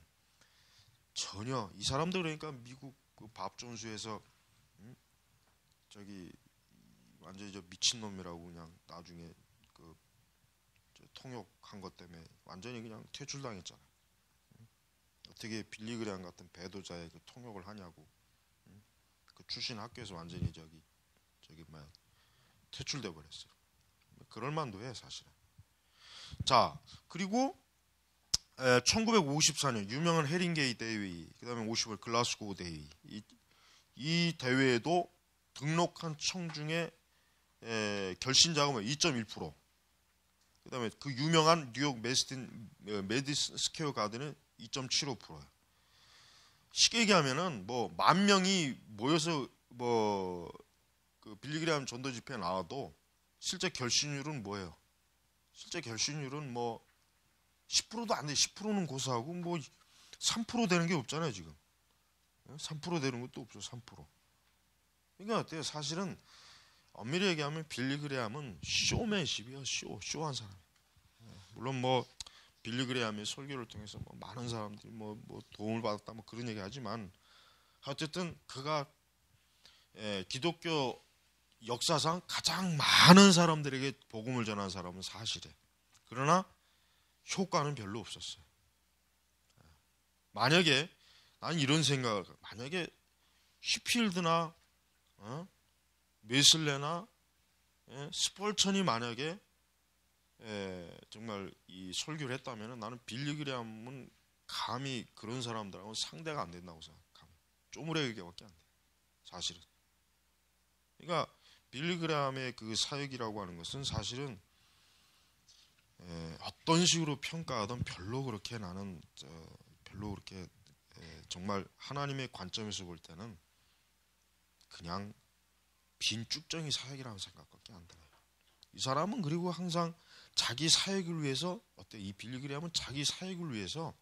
전혀 이 사람들 그러니까 미국 그 밥존수에서 음? 저기 완전히 저 미친놈이라고 그냥 나중에 그 통역한 것 때문에 완전히 그냥 퇴출당했잖아 음? 어떻게 빌리 그레안 같은 배도자의 그 통역을 하냐고 음? 그 출신 학교에서 완전히 저기 저기 막 퇴출돼 버렸어요. 그럴 만도 해 사실은. 자 그리고 1954년 유명한 헤링게이 대회, 그다음에 50월 글라스고 대회 이, 이 대회에도 등록한 청중의 에, 결신 자금은 2.1%, 그다음에 그 유명한 뉴욕 메스틴 어, 메디슨 스퀘어 가드는 2.75%예요. 쉽게 얘기하면은 뭐 만 명이 모여서 뭐 그 빌리그레암 전도 집회 나와도 실제 결신율은 뭐예요? 실제 결신율은 뭐 10%도 안 돼. 10%는 고사하고 뭐 3% 되는 게 없잖아요, 지금. 3% 예? 되는 것도 없어, 3%. 그러니까 어때요? 사실은 엄밀히 얘기하면 빌리 그레함은 쇼맨십이요 쇼, 쇼한 사람. 예? 물론 뭐 빌리 그레함의 설교를 통해서 뭐 많은 사람들이 뭐, 뭐 도움을 받았다 뭐 그런 얘기 하지만 어쨌든 그가 예, 기독교 역사상 가장 많은 사람들에게 복음을 전한 사람은 사실이에요. 그러나 효과는 별로 없었어요. 만약에 난 이런 생각을 만약에 히필드나 어? 메슬레나 예? 스폴천이 만약에 예, 정말 이 설교를 했다면 나는 빌리그리함은 감히 그런 사람들하고 상대가 안 된다고 생각합니다. 쪼무레에밖에안 돼. 사실은. 그러니까 빌리그람의 그 사역이라고 하는 것은 사실은 예, 어떤 식으로 평가하던 별로 그렇게 나는 저 별로 그렇게 예, 정말 하나님의 관점에서 볼 때는 그냥 빈 쭉정이 사역이라는 생각밖에 안 들어요. 이 사람은 그리고 항상 자기 사역을 위해서 어때 이 빌리그리함은 자기 사역을 위해서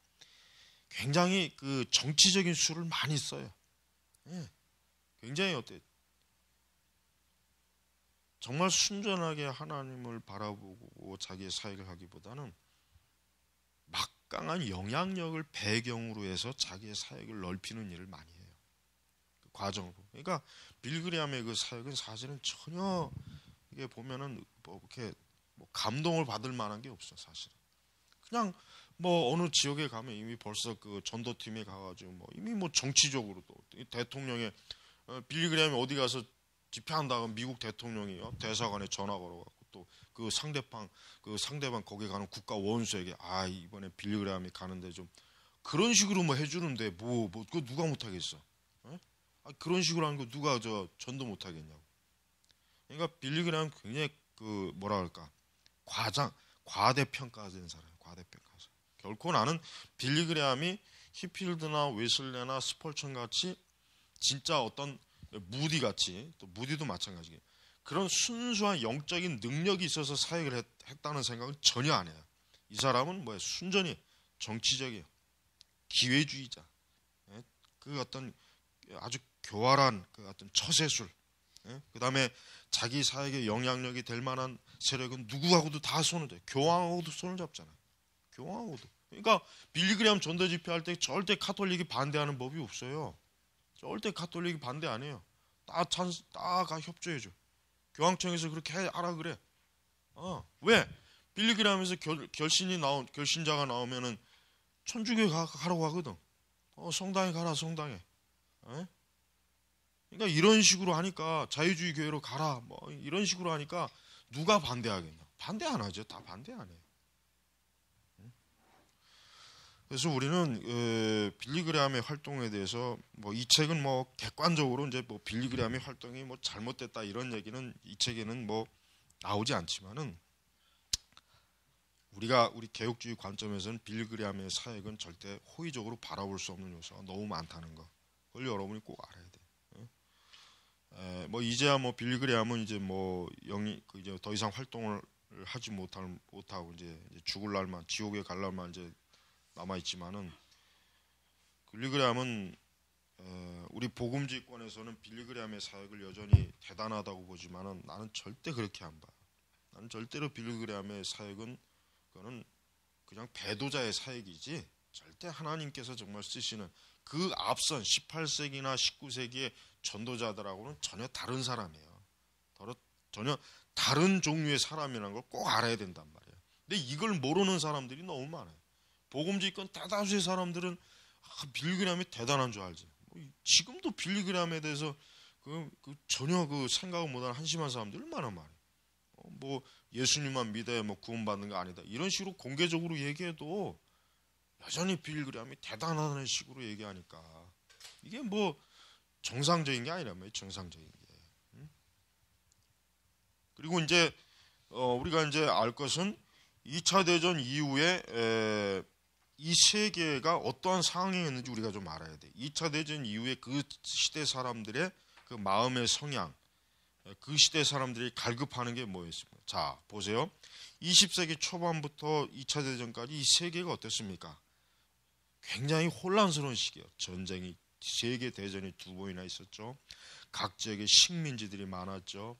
굉장히 그 정치적인 수를 많이 써요. 예. 굉장히 어때 정말 순전하게 하나님을 바라보고 자기의 사역을 하기보다는 막강한 영향력을 배경으로 해서 자기의 사역을 넓히는 일을 많이 해요. 그 과정으로. 그러니까 빌그리암의 그 사역은 사실은 전혀 이게 보면은 뭐 이렇게 뭐 감동을 받을 만한 게 없어 사실은. 그냥 뭐 어느 지역에 가면 이미 벌써 그 전도팀에 가가지고 뭐 이미 뭐 정치적으로도 대통령의 어, 빌리그램이 어디 가서 집회한다고 미국 대통령이 어, 대사관에 전화 걸어갖고 또 그 상대방 그 상대방 거기 가는 국가 원수에게 아 이번에 빌리그램이 가는데 좀 그런 식으로 뭐 해주는데 뭐뭐 뭐, 그 누가 못하겠어? 에? 어? 아, 그런 식으로 하는 거 누가 저 전도 못하겠냐고. 그러니까 빌리그램 굉장히 그 뭐라 할까 과장 과대평가된 사람 과대평가. 결코 나는 빌리그램이 히필드나 웨슬레나 스펄천 같이 진짜 어떤 무디 같이 또 무디도 마찬가지예요. 그런 순수한 영적인 능력이 있어서 사역을 했, 다는 생각은 전혀 안 해요. 이 사람은 뭐예 순전히 정치적이에요. 기회주의자. 예? 그 어떤 아주 교활한 그 어떤 처세술. 예? 그 다음에 자기 사역에 영향력이 될 만한 세력은 누구하고도 다 손을 대요. 교황하고도 손을 잡잖아요. 교황하고도. 그러니까 빌리그리엄 전도 집회할 때 절대 카톨릭이 반대하는 법이 없어요. 절대 가톨릭이 반대 안 해요. 딱 찬, 다가 협조해줘. 교황청에서 그렇게 하라 그래. 어, 왜? 빌리기라면서 결, 신이 나온, 결신자가 나오면은 천주교에 가, 라고 하거든. 어, 성당에 가라, 성당에. 에? 어? 그러니까 이런 식으로 하니까 자유주의 교회로 가라, 뭐 이런 식으로 하니까 누가 반대하겠나? 반대 안 하죠. 다 반대 안 해요. 그래서 우리는 에, 그, 빌리그레함의 활동에 대해서 뭐 이 책은 뭐 객관적으로 이제 뭐 빌리그레함의 활동이 뭐 잘못됐다 이런 얘기는 이 책에는 뭐 나오지 않지만은 우리가 우리 개혁주의 관점에서는 빌리그레함의 사역은 절대 호의적으로 바라볼 수 없는 요소가 너무 많다는 거. 그걸 여러분이 꼭 알아야 돼. 에, 뭐 이제야 뭐 빌리그레함은 이제 뭐 영이 그 이제 더 이상 활동을 하지 못할 못하고 이제, 이제 죽을 날만 지옥에 갈 날만 이제 남아 있지만은 빌리그램은 어, 우리 복음주의권에서는 빌리그램의 사역을 여전히 대단하다고 보지만은 나는 절대 그렇게 안 봐. 나는 절대로 빌리그램의 사역은 그는 그냥 배도자의 사역이지 절대 하나님께서 정말 쓰시는 그 앞선 18세기나 19세기의 전도자들하고는 전혀 다른 사람이에요. 전혀 다른 종류의 사람이라는 걸 꼭 알아야 된단 말이에요. 근데 이걸 모르는 사람들이 너무 많아요. 복음주의 건 대다수의 사람들은 아, 그 빌그램이 대단한 줄 알지. 뭐, 지금도 빌그램에 대해서 그, 그 전혀 그 생각을 못하는 한심한 사람들 얼마나 많아. 어, 뭐 예수님만 믿어야 뭐 구원받는 거 아니다. 이런 식으로 공개적으로 얘기해도 여전히 빌그램이 대단하다는 식으로 얘기하니까 이게 뭐 정상적인 게 아니라며 정상적인 게. 응? 그리고 이제 어, 우리가 이제 알 것은 2차 대전 이후에 에, 이 세계가 어떠한 상황이었는지 우리가 좀 알아야 돼. 2차 대전 이후에 그 시대 사람들의 그 마음의 성향, 그 시대 사람들이 갈급하는 게 뭐였습니까? 자, 보세요. 20세기 초반부터 2차 대전까지 이 세계가 어땠습니까? 굉장히 혼란스러운 시기예요. 전쟁이 세계 대전이 두 번이나 있었죠. 각 지역에 식민지들이 많았죠.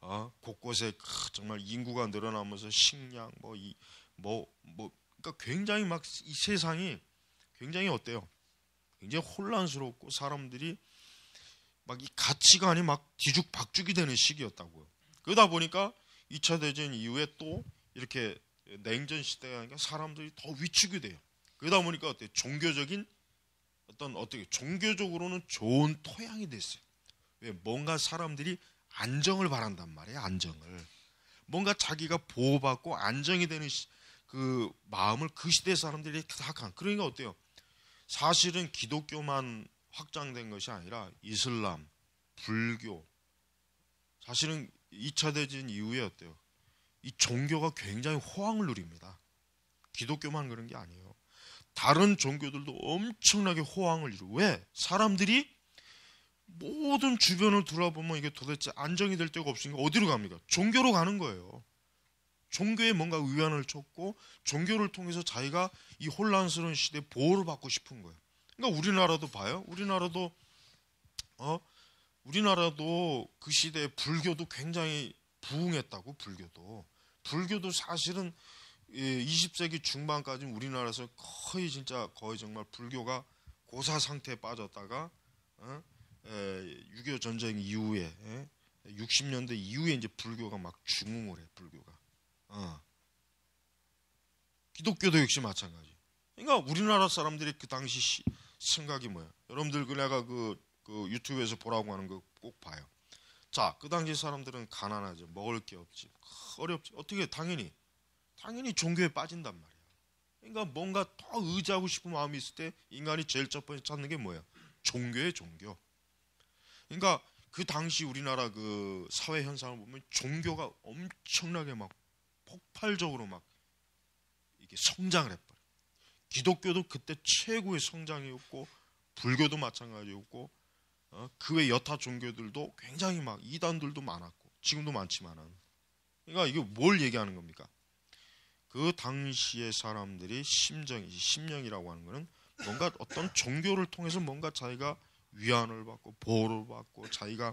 어, 곳곳에 정말 인구가 늘어나면서 식량 뭐 이 뭐뭐 뭐, 뭐, 뭐 그러니까 굉장히 막 이 세상이 굉장히 어때요? 굉장히 혼란스럽고 사람들이 막 이 가치관이 막 뒤죽박죽이 되는 시기였다고요. 그러다 보니까 2차 대전 이후에 또 이렇게 냉전 시대가 사람들이 더 위축이 돼요. 그러다 보니까 어때 종교적인 어떤 어떻게 종교적으로는 좋은 토양이 됐어요. 왜 뭔가 사람들이 안정을 바란단 말이에요. 안정을 뭔가 자기가 보호받고 안정이 되는 시, 그 마음을 그 시대 사람들이 다한 그러니까 어때요? 사실은 기독교만 확장된 것이 아니라 이슬람, 불교 사실은 2차 대전 이후에 어때요? 이 종교가 굉장히 호황을 누립니다. 기독교만 그런 게 아니에요. 다른 종교들도 엄청나게 호황을 이루. 왜? 사람들이 모든 주변을 돌아보면 이게 도대체 안정이 될 데가 없으니까 어디로 갑니까? 종교로 가는 거예요. 종교에 뭔가 위안을 쳤고 종교를 통해서 자기가 이 혼란스러운 시대에 보호를 받고 싶은 거예요. 그러니까 우리나라도 봐요. 우리나라도 어 우리나라도 그 시대에 불교도 굉장히 부흥했다고 불교도 불교도 사실은 20세기 중반까지 우리나라에서 거의 진짜 거의 정말 불교가 고사 상태에 빠졌다가 어? 에, 6.25 전쟁 이후에 에? 60년대 이후에 이제 불교가 막 중흥을 해 불교가 어. 기독교도 역시 마찬가지. 그러니까 우리나라 사람들이 그 당시 생각이 뭐야? 여러분들 그 내가 그, 그 유튜브에서 보라고 하는 거 꼭 봐요. 자, 그 당시 사람들은 가난하죠. 먹을 게 없지. 어렵지. 어떻게 당연히 당연히 종교에 빠진단 말이야. 그러니까 뭔가 더 의지하고 싶은 마음이 있을 때 인간이 제일 첫 번째 찾는 게 뭐야? 종교의 종교. 그러니까 그 당시 우리나라 그 사회 현상을 보면 종교가 엄청나게 막 폭발적으로 막 이게 성장을 해버려. 기독교도 그때 최고의 성장이었고 불교도 마찬가지였고 어? 그외 여타 종교들도 굉장히 막 이단들도 많았고 지금도 많지만은 그러니까 이게 뭘 얘기하는 겁니까? 그 당시의 사람들이 심정이 심령이라고 하는 거는 뭔가 어떤 종교를 통해서 뭔가 자기가 위안을 받고 보호를 받고 자기가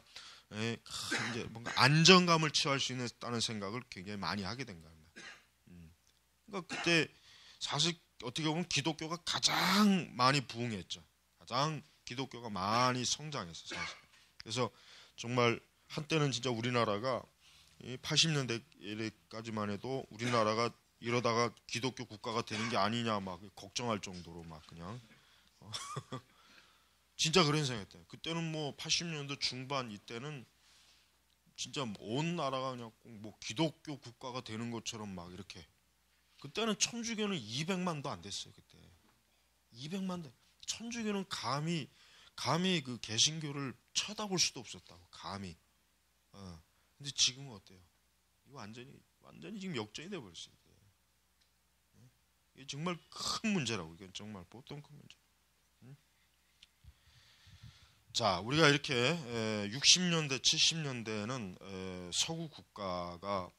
예, 이제 뭔가 안정감을 취할 수 있다는 생각을 굉장히 많이 하게 된 겁니다. 음. 그러니까 그때 사실 어떻게 보면 기독교가 가장 많이 부흥했죠. 가장 기독교가 많이 성장했어 사실. 그래서 정말 한때는 진짜 우리나라가 80년대까지만 해도 우리나라가 이러다가 기독교 국가가 되는 게 아니냐 막 걱정할 정도로 막 그냥 진짜 그런 생각했대요. 그때는 뭐 80년도 중반 이때는 진짜 온 나라가 그냥 뭐 기독교 국가가 되는 것처럼 막 이렇게 그때는 천주교는 200만도 안 됐어요 그때 200만도 천주교는 감히 감히 그 개신교를 쳐다볼 수도 없었다고 감히 어. 근데 지금은 어때요 이거 완전히 완전히 지금 역전이 돼버렸어요 이게 정말 큰 문제라고 이건 정말 보통 큰 문제 자, 우리가 이렇게 60년대, 70년대에는 서구 국가가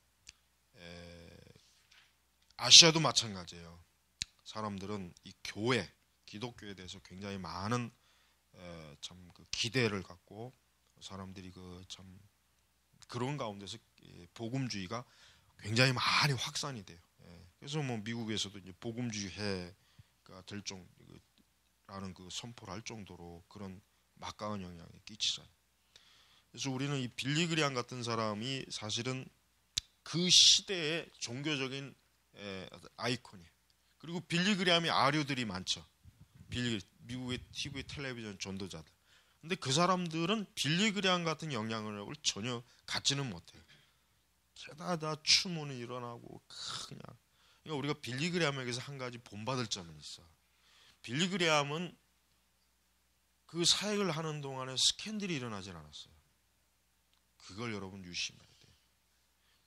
아시아도 마찬가지예요. 사람들은 이 교회, 기독교에 대해서 굉장히 많은 참그 기대를 갖고 사람들이 그 참 그런 가운데서 복음주의가 굉장히 많이 확산이 돼요. 예. 그래서 뭐 미국에서도 이제 복음주의해가 될 정도라는 그, 그 선포를 할 정도로 그런 막강한 영향이 끼치잖아요. 그래서 우리는 이 빌리 그리안 같은 사람이 사실은 그 시대의 종교적인 아이콘이에요. 그리고 빌리 그리암이 아류들이 많죠. 빌리 미국의 TV 텔레비전 전도자들. 근데 그 사람들은 빌리 그리안 같은 영향을 전혀 갖지는 못해요. 게다가 추문이 일어나고 그냥 그러니까 우리가 빌리 그리암에게서 한 가지 본받을 점은 있어. 빌리 그리암은 그 사역을 하는 동안에 스캔들이 일어나질 않았어요. 그걸 여러분 유심해야 돼요.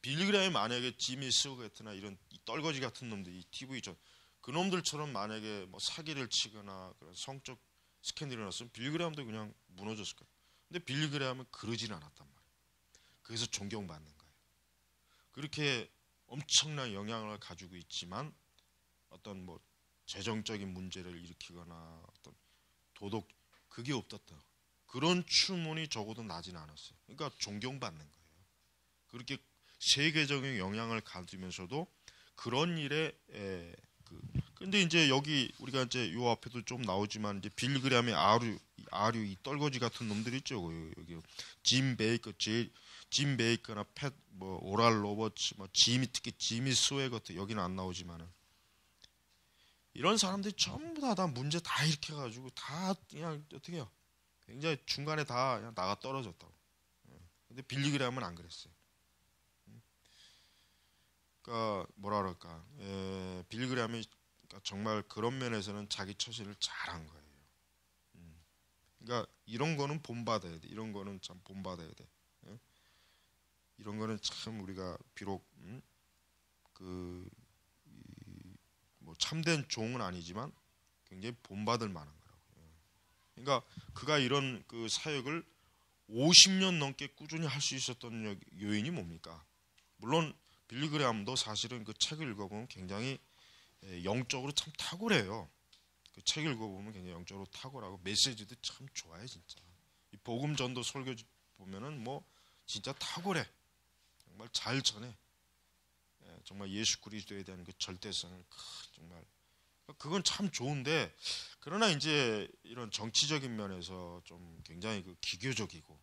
빌리그램이 만약에 지미 스웨트나 이런 떨거지 같은 놈들이 TV 전 그놈들처럼 만약에 뭐 사기를 치거나 그런 성적 스캔들이 일어났으면 빌리그램도 그냥 무너졌을 거예요. 근데 빌리그램은 그러진 않았단 말이에요. 그래서 존경받는 거예요. 그렇게 엄청난 영향을 가지고 있지만 어떤 뭐 재정적인 문제를 일으키거나 어떤 도덕 그게 없었다. 그런 추문이 적어도 나진 않았어요. 그러니까 존경받는 거예요. 그렇게 세계적인 영향을 가지면서도 그런 일에 에, 그 근데 이제 여기 우리가 이제 요 앞에도 좀 나오지만 이제 빌그램의 아류 아류 이 떨거지 같은 놈들 있죠. 그, 여기 짐 베이커 제, 짐 베이커나 팻뭐 오랄 로버츠 뭐 짐이 특히 짐이 스웨거트 여기는 안 나오지만은 이런 사람들이 전부 다, 다 문제 다 일으켜 가지고 다 그냥 어떻게 해요? 굉장히 중간에 다 그냥 나가 떨어졌다고. 예. 근데 빌리그램은 안 그랬어요. 음. 그러니까 뭐라 그럴까? 에, 예, 빌리그램이 그러니까 정말 그런 면에서는 자기 처신을 잘한 거예요. 음. 그러니까 이런 거는 본받아야 돼. 이런 거는 참 본받아야 돼. 예? 이런 거는 참 우리가 비록 음? 그 참된 종은 아니지만 굉장히 본받을 만한 거라고요. 예. 그러니까 그가 이런 그 사역을 50년 넘게 꾸준히 할 수 있었던 요인이 뭡니까? 물론 빌리 그레함도 사실은 그 책을 읽어보면 굉장히 예, 영적으로 참 탁월해요. 그책 읽어보면 굉장히 영적으로 탁월하고 메시지도 참 좋아요 진짜. 복음 전도 설교 보면은 뭐 진짜 탁월해. 정말 잘 전해. 정말 예수 그리스도에 대한 그절대성은 크, 정말 그건 참 좋은데 그러나 이제 이런 정치적인 면에서 좀 굉장히 그 기교적이고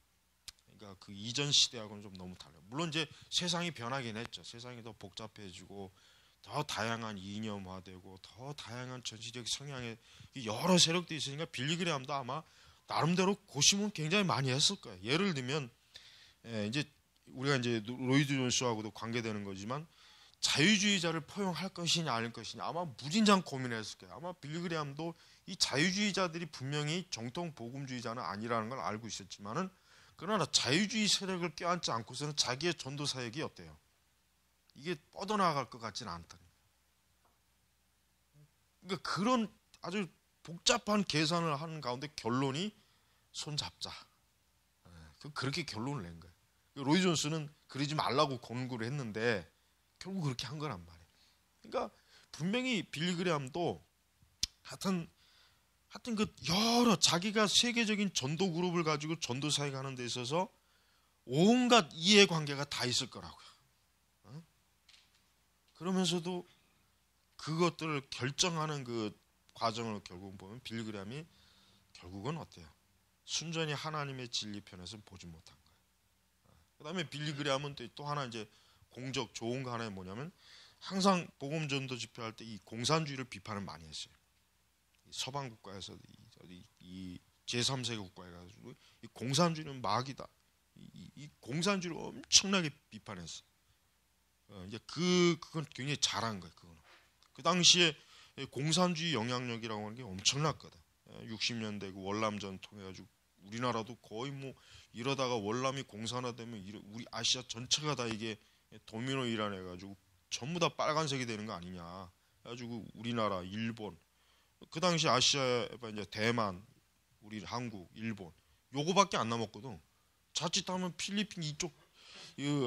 그러니까 그 이전 시대하고는 좀 너무 달라요. 물론 이제 세상이 변하긴 했죠. 세상이 더 복잡해지고 더 다양한 이념화되고 더 다양한 전시적 성향의 여러 세력도 있으니까 빌리그레함도 아마 나름대로 고심은 굉장히 많이 했을 거예요. 예를 들면 예, 이제 우리가 이제 로이드 존스하고도 관계되는 거지만 자유주의자를 포용할 것이냐 아닐 것이냐 아마 무진장 고민했을 거예요. 아마 빌그리함도 이 자유주의자들이 분명히 정통 복음주의자는 아니라는 걸 알고 있었지만은 그러나 자유주의 세력을 껴안지 않고서는 자기의 전도 사역이 어때요? 이게 뻗어나갈 것 같지는 않다. 그러니까 그런 아주 복잡한 계산을 하는 가운데 결론이 손잡자. 예, 그 그렇게 결론을 낸 거예요. 로이 존스는 그러지 말라고 권고를 했는데 결국 그렇게 한 거란 말이에요. 그러니까 분명히 빌리그레함도 하여튼 하여튼 그 여러 자기가 세계적인 전도 그룹을 가지고 전도 사역 하는 데 있어서 온갖 이해 관계가 다 있을 거라고요. 어? 그러면서도 그것들을 결정하는 그 과정을 결국 보면 빌그램이 결국은 어때요? 순전히 하나님의 진리 편에서 보지 못한 거예요. 어. 그다음에 빌그램은 또 하나 이제 공적 좋은 거 하나는 뭐냐면 항상 복음 전도 집회할 때 이 공산주의를 비판을 많이 했어요. 서방 국가에서 이, 이, 제3세계 국가에 가지고 이 공산주의는 마귀다. 이, 이 공산주의를 엄청나게 비판했어. 어, 이제 그 그건 굉장히 잘한 거예요. 그거는 그 당시에 공산주의 영향력이라고 하는 게 엄청났거든. 60년대 어, 그 월남 전통해 가지고 우리나라도 거의 뭐 이러다가 월남이 공산화되면 우리 아시아 전체가 다 이게 도미노 이란 해 가지고 전부 다 빨간색이 되는 거 아니냐. 가지고 우리나라, 일본, 그 당시 아시아에 이제 대만, 우리 한국, 일본 요거밖에 안 남았거든. 자칫하면 필리핀 이쪽,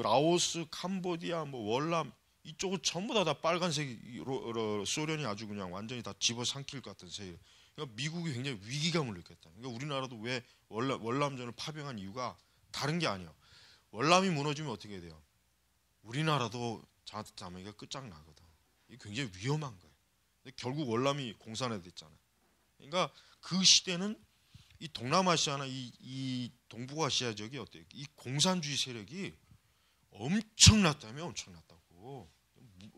라오스, 캄보디아, 뭐 월남 이쪽은 전부 다 다 빨간색으로 소련이 아주 그냥 완전히 다 집어삼킬 것 같은 세일. 그러니까 미국이 굉장히 위기감을 느꼈다. 그러니까 우리나라도 왜 월남, 월남전을 파병한 이유가 다른 게 아니에요. 월남이 무너지면 어떻게 돼요? 우리나라도 자자매가 끝장나거든. 이 굉장히 위험한 거예요. 결국 월남이 공산화 됐잖아요. 그러니까 그 시대는 이 동남아시아나 이, 이 동북아시아 지역이 어때요? 이 공산주의 세력이 엄청났다며 엄청났다고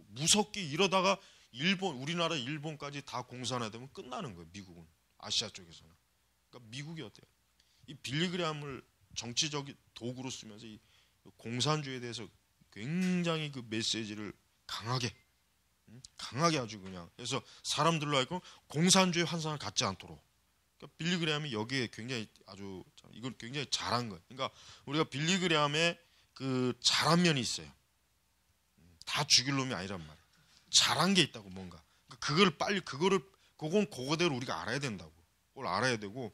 무섭게 이러다가 일본 우리나라 일본까지 다 공산화 되면 끝나는 거예요. 미국은 아시아 쪽에서는. 그러니까 미국이 어때요? 이 빌리그램을 정치적 도구로 쓰면서 이 공산주의에 대해서 굉장히 그 메시지를 강하게 음, 강하게 아주 그냥 그래서 사람들로 하여금 공산주의 환상을 갖지 않도록 그러니까 빌리 그레함이 여기에 굉장히 아주 이걸 굉장히 잘한 거예요. 그러니까 우리가 빌리 그레함의 그 잘한 면이 있어요. 음, 다 죽일 놈이 아니란 말이에요. 잘한 게 있다고 뭔가 그러니까 그걸 빨리 그거를 그건 그거대로 우리가 알아야 된다고 그걸 알아야 되고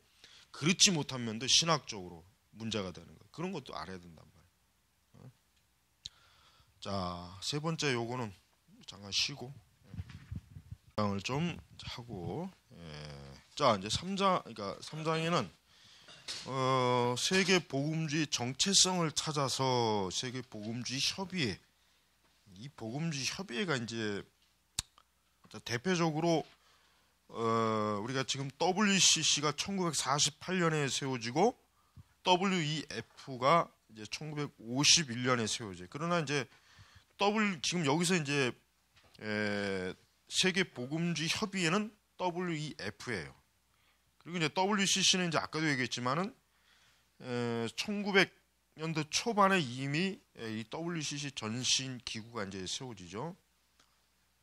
그렇지 못한 면도 신학적으로 문제가 되는 거예요. 그런 것도 알아야 된다. 고 자, 세 번째 요거는 잠깐 쉬고 장을 예. 좀 하고 예. 자, 이제 3장 그러니까 3장에는 어, 세계 복음주의 정체성을 찾아서 세계 복음주의 협의회 이 복음주의 협의회가 이제 대표적으로 어, 우리가 지금 WCC가 1948년에 세워지고 WEF가 이제 1951년에 세워져. 그러나 이제 더블 지금 여기서 이제 에, 세계 보금주의 협의회는 WEF예요. 그리고 이제 WCC는 이제 아까도 얘기했지만은 에, 1900년대 초반에 이미 에, 이 WCC 전신 기구가 이제 세워지죠.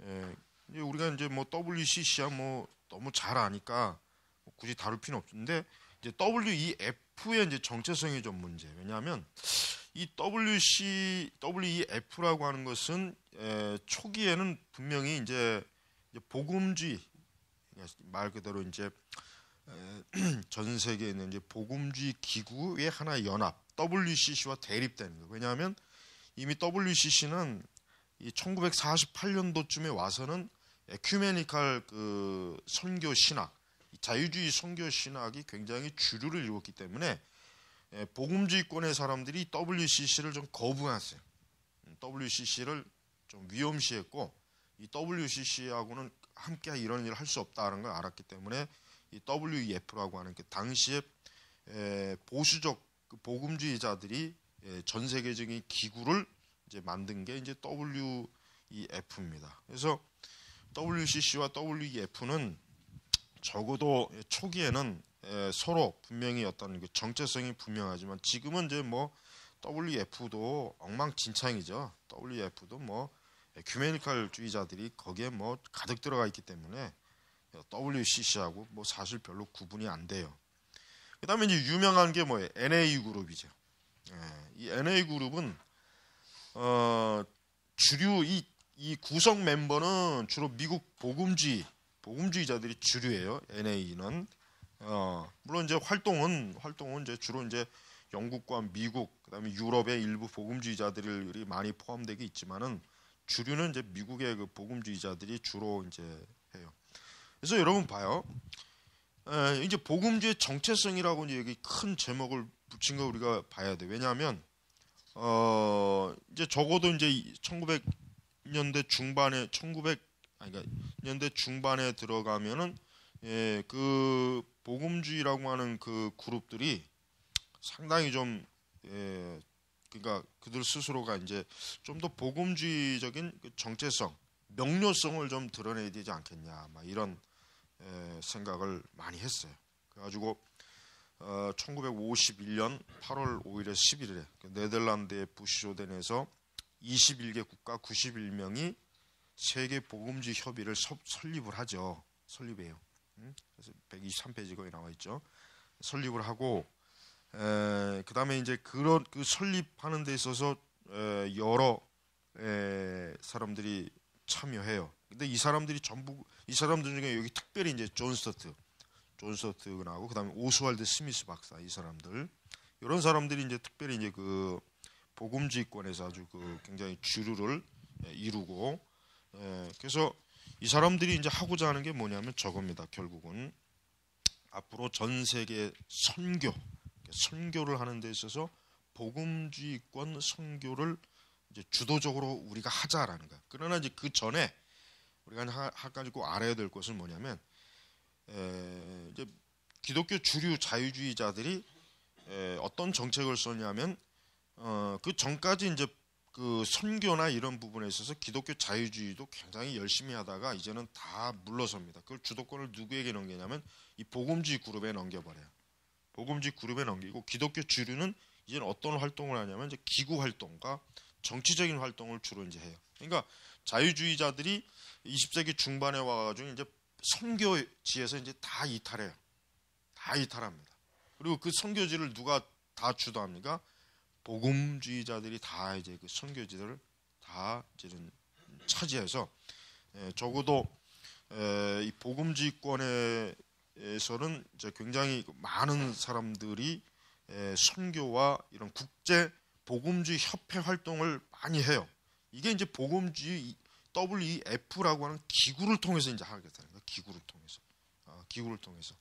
에, 이제 우리가 이제 뭐 WCC야 뭐 너무 잘 아니까 뭐 굳이 다룰 필요는 없는데 이제 WEF의 이제 정체성이 좀 문제. 왜냐하면 이 WC, WEF라고 하는 것은 에, 초기에는 분명히 이제 복음주의 그러니까 말 그대로 이제 에, 전 세계에 있는 이제 복음주의 기구의 하나의 연합 WCC와 대립되는 거예요. 왜냐하면 이미 WCC는 이 1948년도쯤에 와서는 에큐메니칼 그 선교 신학, 자유주의 선교 신학이 굉장히 주류를 이루었기 때문에 복음주의권의 예, 사람들이 WCC를 좀 거부했어요. 음, WCC를 좀 위험시했고 이 WCC하고는 함께 이런 일을 할 수 없다는 걸 알았기 때문에 이 WEF라고 하는 그 당시에 예, 보수적 복음주의자들이 그 예, 전 세계적인 기구를 이제 만든 게 이제 WEF입니다. 그래서 WCC와 WEF는 적어도 초기에는 서로 분명히 어떤 그 정체성이 분명하지만 지금은 이제 뭐 WF도 엉망진창이죠. WF도 뭐 규메니칼주의자들이 거기에 뭐 가득 들어가 있기 때문에 WCC하고 뭐 사실 별로 구분이 안 돼요. 그다음에 이제 유명한 게 뭐예요? NA 그룹이죠. 예, 이 NA 그룹은 어 주류 이, 이 구성 멤버는 주로 미국 복음주의 복음주의자들이 주류예요. NA는 어, 물론 이제 활동은 활동은 이제 주로 이제 영국과 미국 그다음에 유럽의 일부 복음주의자들이 많이 포함되기 있지만은 주류는 이제 미국의 그 복음주의자들이 주로 이제 해요. 그래서 여러분 봐요. 에, 이제 복음주의 정체성이라고 이제 여기 큰 제목을 붙인 거 우리가 봐야 돼. 왜냐하면 어 이제 적어도 이제 1900년대 중반에 1900 아니 그러니까 년대 중반에 들어가면은 예, 그 복음주의라고 하는 그 그룹들이 상당히 좀 예, 그러니까 그들 스스로가 이제 좀 더 복음주의적인 그 정체성, 명료성을 좀 드러내야 되지 않겠냐, 막 이런 예, 생각을 많이 했어요. 그래가지고 어, 1951년 8월 5일에 11일에 그 네덜란드의 부시조덴에서 21개 국가 91명이 세계 복음주의 협의를 서, 설립을 하죠. 설립해요. 그래서 123페이지 거기 나와 있죠. 설립을 하고 그 다음에 이제 그런 그 설립하는 데 있어서 에, 여러 에, 사람들이 참여해요. 근데 이 사람들이 전부 이 사람들 중에 여기 특별히 이제 존 스터트, 존스터트하고 그다음에 오스왈드 스미스 박사 이 사람들 이런 사람들이 이제 특별히 이제 그 보금지권에서 아주 그 굉장히 주류를 이루고 에, 그래서 이 사람들이 이제 하고자 하는 게 뭐냐면 저겁니다. 결국은 앞으로 전 세계 선교, 선교를 하는 데 있어서 복음주의권 선교를 이제 주도적으로 우리가 하자라는 거야. 그러나 이제 그 전에 우리가 한가지 고 알아야 될 것은 뭐냐면 에, 이제 기독교 주류 자유주의자들이 에, 어떤 정책을 썼냐면 어, 그 전까지 이제 그 선교나 이런 부분에 있어서 기독교 자유주의도 굉장히 열심히 하다가 이제는 다 물러섭니다. 그걸 주도권을 누구에게 넘기냐면 이 복음주의 그룹에 넘겨버려요. 복음주의 그룹에 넘기고 기독교 주류는 이제는 어떤 활동을 하냐면 이제 기구 활동과 정치적인 활동을 주로 이제 해요. 그러니까 자유주의자들이 20세기 중반에 와가지고 이제 선교지에서 이제 다 이탈해요. 다 이탈합니다. 그리고 그 선교지를 누가 다 주도합니까? 복음주의자들이 다 이제 그 선교지들을 다 이제는 차지해서 에, 예, 적어도 에, 이 복음주의권에서는 이제 굉장히 많은 사람들이 에, 선교와 이런 국제 복음주의 협회 활동을 많이 해요. 이게 이제 복음주의 WEF라고 하는 기구를 통해서 이제 하게 되는 거예요. 기구를 통해서, 아, 기구를 통해서.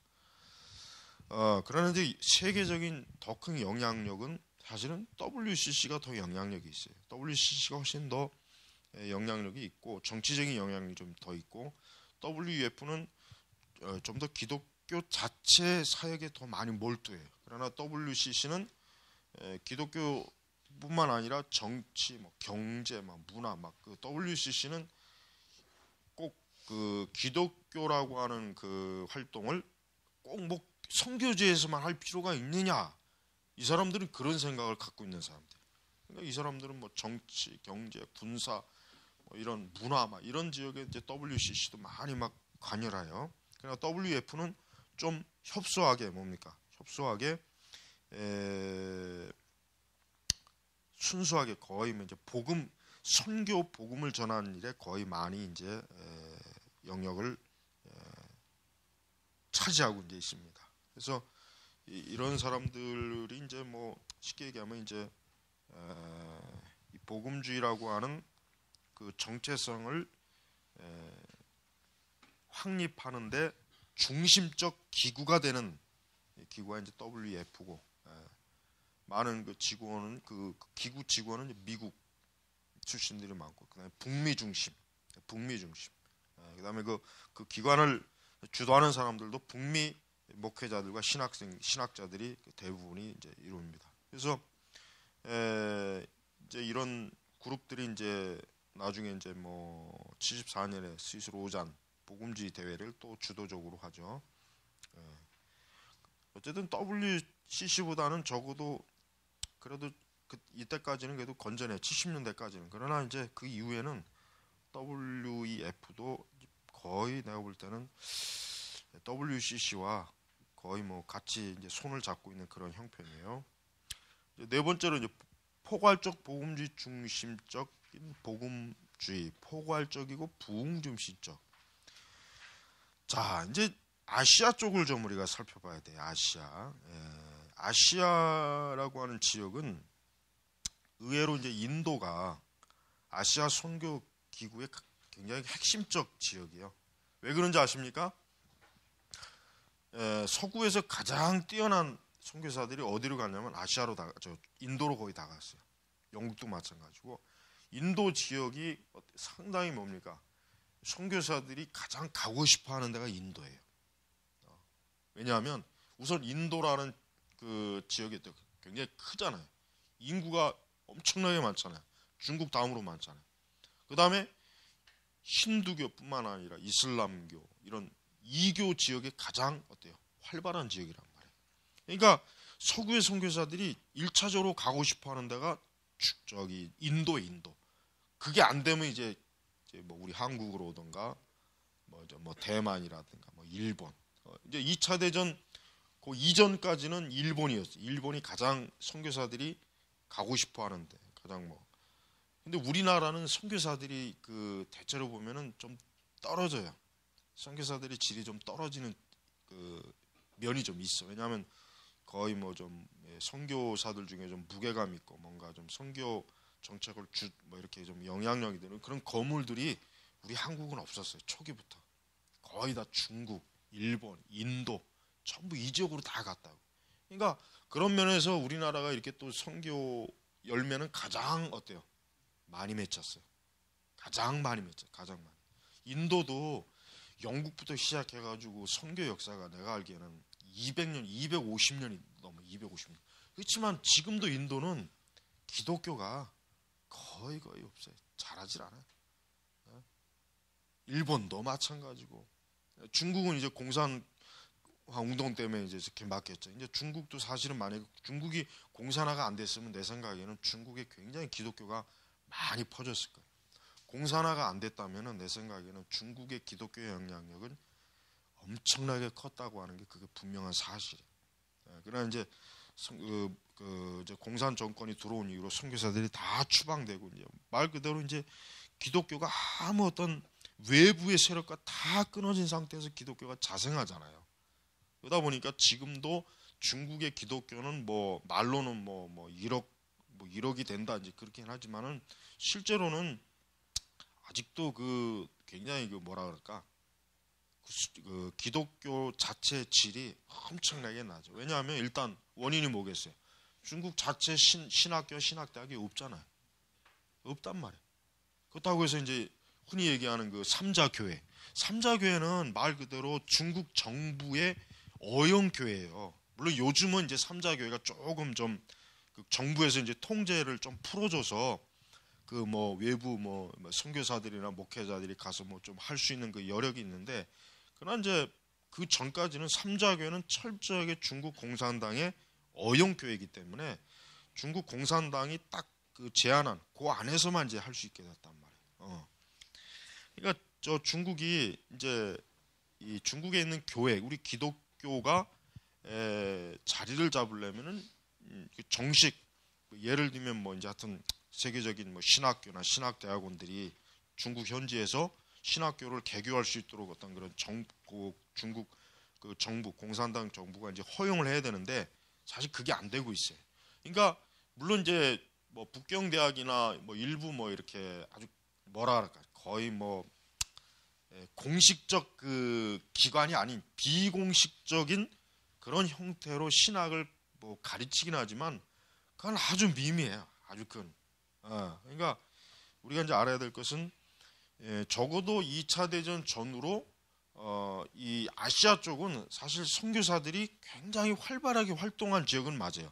어, 그러는데 세계적인 더 큰 영향력은 사실은 WCC가 더 영향력이 있어요. WCC가 훨씬 더 영향력이 있고 정치적인 영향이 좀 더 있고 WUF는 어, 좀 더 기독교 자체 사역에 더 많이 몰두해요. 그러나 WCC는 기독교뿐만 아니라 정치, 뭐 경제, 뭐 막 문화, 막 그 WCC는 꼭 그 기독교라고 하는 그 활동을 꼭뭐 성교제에서만 할 필요가 있느냐 이 사람들은 그런 생각을 갖고 있는 사람들. 그러니까 이 사람들은 뭐 정치, 경제, 군사, 뭐 이런 문화 막 이런 지역에 이제 WCC도 많이 막관여하요 그러니까 WF는 좀 협소하게 뭡니까? 협소하게 에, 순수하게 거의 뭐 이제 복음 선교 복음을 전하는 일에 거의 많이 이제 에, 영역을 에, 차지하고 이제 있습니다. 그래서 이, 런 사람들이 이제 뭐 쉽게 얘기하면 이제 에, 이 복음주의라고 하는 그 정체성을 에, 확립하는데 중심적 기구가 되는 기구가 이제 WEF고 에, 많은 그 직원은 그 기구 직원은 미국 출신들이 많고 그다음에 북미 중심, 북미 중심. 에, 그다음에 그, 그 기관을 주도하는 사람들도 북미 목회자들과 신학생 신학자들이 그 대부분이 이제 이룹니다. 그래서 에, 이제 이런 그룹들이 이제 나중에 이제 뭐 74년에 스위스 로잔 복음주의 대회를 또 주도적으로 하죠. 에. 예. 어쨌든 WCC보다는 적어도 그래도 그 이때까지는 그래도 건전해 70년대까지는 그러나 이제 그 이후에는 WEF도 거의 내가 볼 때는 WCC와 거의 뭐 같이 이제 손을 잡고 있는 그런 형편이에요. 네 번째로 이제 포괄적 복음주의 중심적 인 복음주의, 포괄적이고 부흥 중심적. 자, 이제 아시아 쪽을 좀 우리가 살펴봐야 돼요. 아시아. 예, 아시아라고 하는 지역은 의외로 이제 인도가 아시아 선교 기구의 굉장히 핵심적 지역이에요. 왜 그런지 아십니까? 서구에서 가장 뛰어난 선교사들이 어디로 갔냐면 아시아로 다, 저 인도로 거의 다 갔어요. 영국도 마찬가지고 인도 지역이 어, 상당히 뭡니까 선교사들이 가장 가고 싶어하는 데가 인도예요. 어. 왜냐하면 우선 인도라는 그 지역이 굉장히 크잖아요. 인구가 엄청나게 많잖아요. 중국 다음으로 많잖아요. 그 다음에 힌두교뿐만 아니라 이슬람교 이런 이교 지역의 가장 어때요? 활발한 지역이란 말이에요. 그러니까 서구의 선교사들이 일차적으로 가고 싶어 하는 데가 저기 인도 인도. 그게 안 되면 이제, 이제 뭐 우리 한국으로 오던가 뭐, 뭐 대만이라든가 뭐 일본. 어, 이제 2차 대전 그 이전까지는 일본이었어요. 일본이 가장 선교사들이 가고 싶어 하는데 가장 뭐 근데 우리나라는 선교사들이 그 대체로 보면은 좀 떨어져요. 선교사들의 질이 좀 떨어지는 그 면이 좀 있어. 왜냐하면 거의 뭐좀 예, 선교사들 중에 좀 무게감 있고 뭔가 좀 선교 정책을 주뭐 이렇게 좀 영향력이 되는 그런 거물들이 우리 한국은 없었어요. 초기부터 거의 다 중국, 일본, 인도 전부 이 지역으로 다 갔다고. 그러니까 그런 면에서 우리나라가 이렇게 또 선교 열면은 가장 어때요? 많이 맺혔어요. 가장 많이 맺혔 가장 많이. 인도도 영국부터 시작해가지고 선교 역사가 내가 알기에는 200년, 250년이 넘어 250년. 그렇지만 지금도 인도는 기독교가 거의 거의 없어요. 잘하질 않아요. 예? 일본도 마찬가지고 중국은 이제 공산 운동 때문에 이제 이렇게 막혔죠 이제 중국도 사실은 만약 중국이 공산화가 안 됐으면 내 생각에는 중국에 굉장히 기독교가 많이 퍼졌을 거예요. 공산화가 안 됐다면 은내 생각에는 중국의 기독교 영향력은 엄청나게 컸다고 하는 게 그게 분명한 사실이에요. 예, 그러나 이제 그, 그 이제 공산 정권이 들어온 이후로 선교사들이 다 추방되고 이제 말 그대로 이제 기독교가 아무 어떤 외부의 세력과 다 끊어진 상태에서 기독교가 자생하잖아요. 그러다 보니까 지금도 중국의 기독교는 뭐 말로는 뭐뭐 1억 뭐 1억이 뭐 뭐 된다 이제 그렇긴 하지만은 실제로는 아직도 그 굉장히 그 뭐라 그럴까 그, 그 기독교 자체 질이 엄청나게 나죠. 왜냐하면 일단 원인이 뭐겠어요? 중국 자체 신, 신학교 신학대학이 없잖아요. 없단 말이에요. 그렇다고 해서 이제 흔히 얘기하는 그 삼자교회. 삼자교회는 말 그대로 중국 정부의 어영교회예요. 물론 요즘은 이제 삼자교회가 조금 좀그 정부에서 이제 통제를 좀 풀어줘서 그뭐 외부 뭐, 뭐 선교사들이나 목회자들이 가서 뭐 좀 할 수 있는 그 여력이 있는데 그러나 이제 그 전까지는 삼자교회는 철저하게 중국 공산당의 어용교회이기 때문에 중국 공산당이 딱 그 제안한 그 안에서만 이제 할 수 있게 됐단 말이에요. 어. 그러니까 저 중국이 이제 이 중국에 있는 교회 우리 기독교가 에, 자리를 잡으려면은 음, 그 정식 그 예를 들면 뭐 이제 하여튼 세계적인 뭐 신학교나 신학 대학원들이 중국 현지에서 신학교를 개교할 수 있도록 어떤 그런 정국 중국 그 정부 공산당 정부가 이제 허용을 해야 되는데 사실 그게 안 되고 있어요. 그러니까 물론 이제 뭐 북경 대학이나 뭐 일부 뭐 이렇게 아주 뭐라 할까 거의 뭐 예, 공식적 그 기관이 아닌 비공식적인 그런 형태로 신학을 뭐 가르치긴 하지만 그건 아주 미미해요. 아주 큰 아, 그러니까 우리가 이제 알아야 될 것은 예, 적어도 2차 대전 전후로 어, 이 아시아 쪽은 사실 선교사들이 굉장히 활발하게 활동한 지역은 맞아요.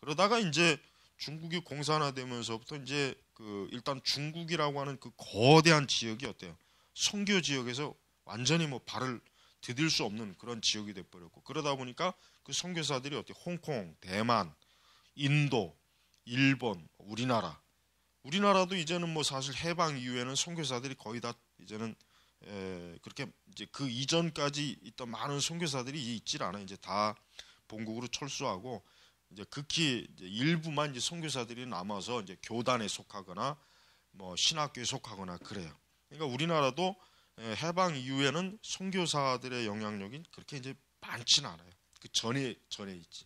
그러다가 이제 중국이 공산화되면서부터 이제 그 일단 중국이라고 하는 그 거대한 지역이 어때요? 선교 지역에서 완전히 뭐 발을 디딜 수 없는 그런 지역이 돼 버렸고 그러다 보니까 그 선교사들이 어때? 홍콩, 대만, 인도, 일본, 우리나라 우리나라도 이제는 뭐 사실 해방 이후에는 선교사들이 거의 다 이제는 에, 그렇게 이제 그 이전까지 있던 많은 선교사들이 있질 않아 이제 다 본국으로 철수하고 이제 극히 이제 일부만 이제 선교사들이 남아서 이제 교단에 속하거나 뭐 신학교에 속하거나 그래요. 그러니까 우리나라도 해방 이후에는 선교사들의 영향력이 그렇게 이제 많지는 않아요. 그 전에 전에 있지.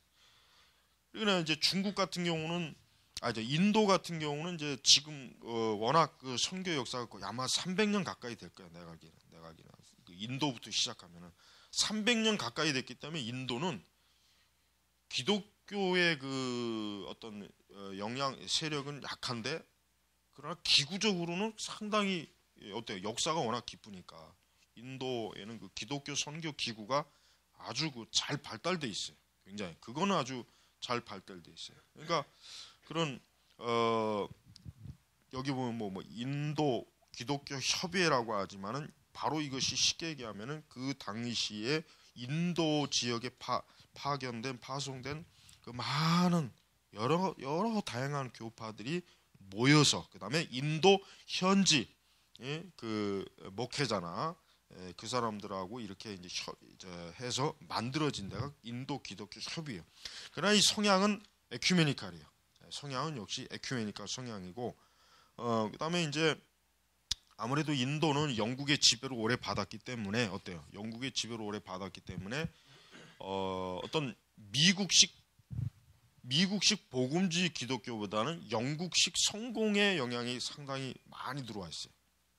그러나 이제 중국 같은 경우는 아 이제 인도 같은 경우는 이제 지금 어, 워낙 그 선교 역사가 있고 아마 300년 가까이 될 거야 내가 알기는 내가 알기는 그 인도부터 시작하면은 300년 가까이 됐기 때문에 인도는 기독교의 그 어떤 어, 영향 세력은 약한데 그러나 기구적으로는 상당히 어때요 역사가 워낙 깊으니까 인도에는 그 기독교 선교 기구가 아주 그 잘 발달돼 있어요 굉장히 그거는 아주 잘 발달돼 있어요 그러니까 그런 어 여기 보면 뭐, 뭐 인도 기독교 협의회라고 하지만은 바로 이것이 쉽게 얘기하면은 그 당시에 인도 지역에 파, 파견된 파송된 그 많은 여러 여러 다양한 교파들이 모여서 그다음에 인도 현지 예, 그 목회자나 예, 그 사람들하고 이렇게 이제, 혀, 이제 해서 만들어진 데가 인도 기독교 협의예요. 그러나 이 성향은 에큐메니칼이에요. 성향은 역시 에큐메니까 성향이고 어, 그다음에 이제 아무래도 인도는 영국의 지배를 오래 받았기 때문에 어때요? 영국의 지배를 오래 받았기 때문에 어, 어떤 미국식 미국식 복음주의 기독교보다는 영국식 성공의 영향이 상당히 많이 들어와 있어요.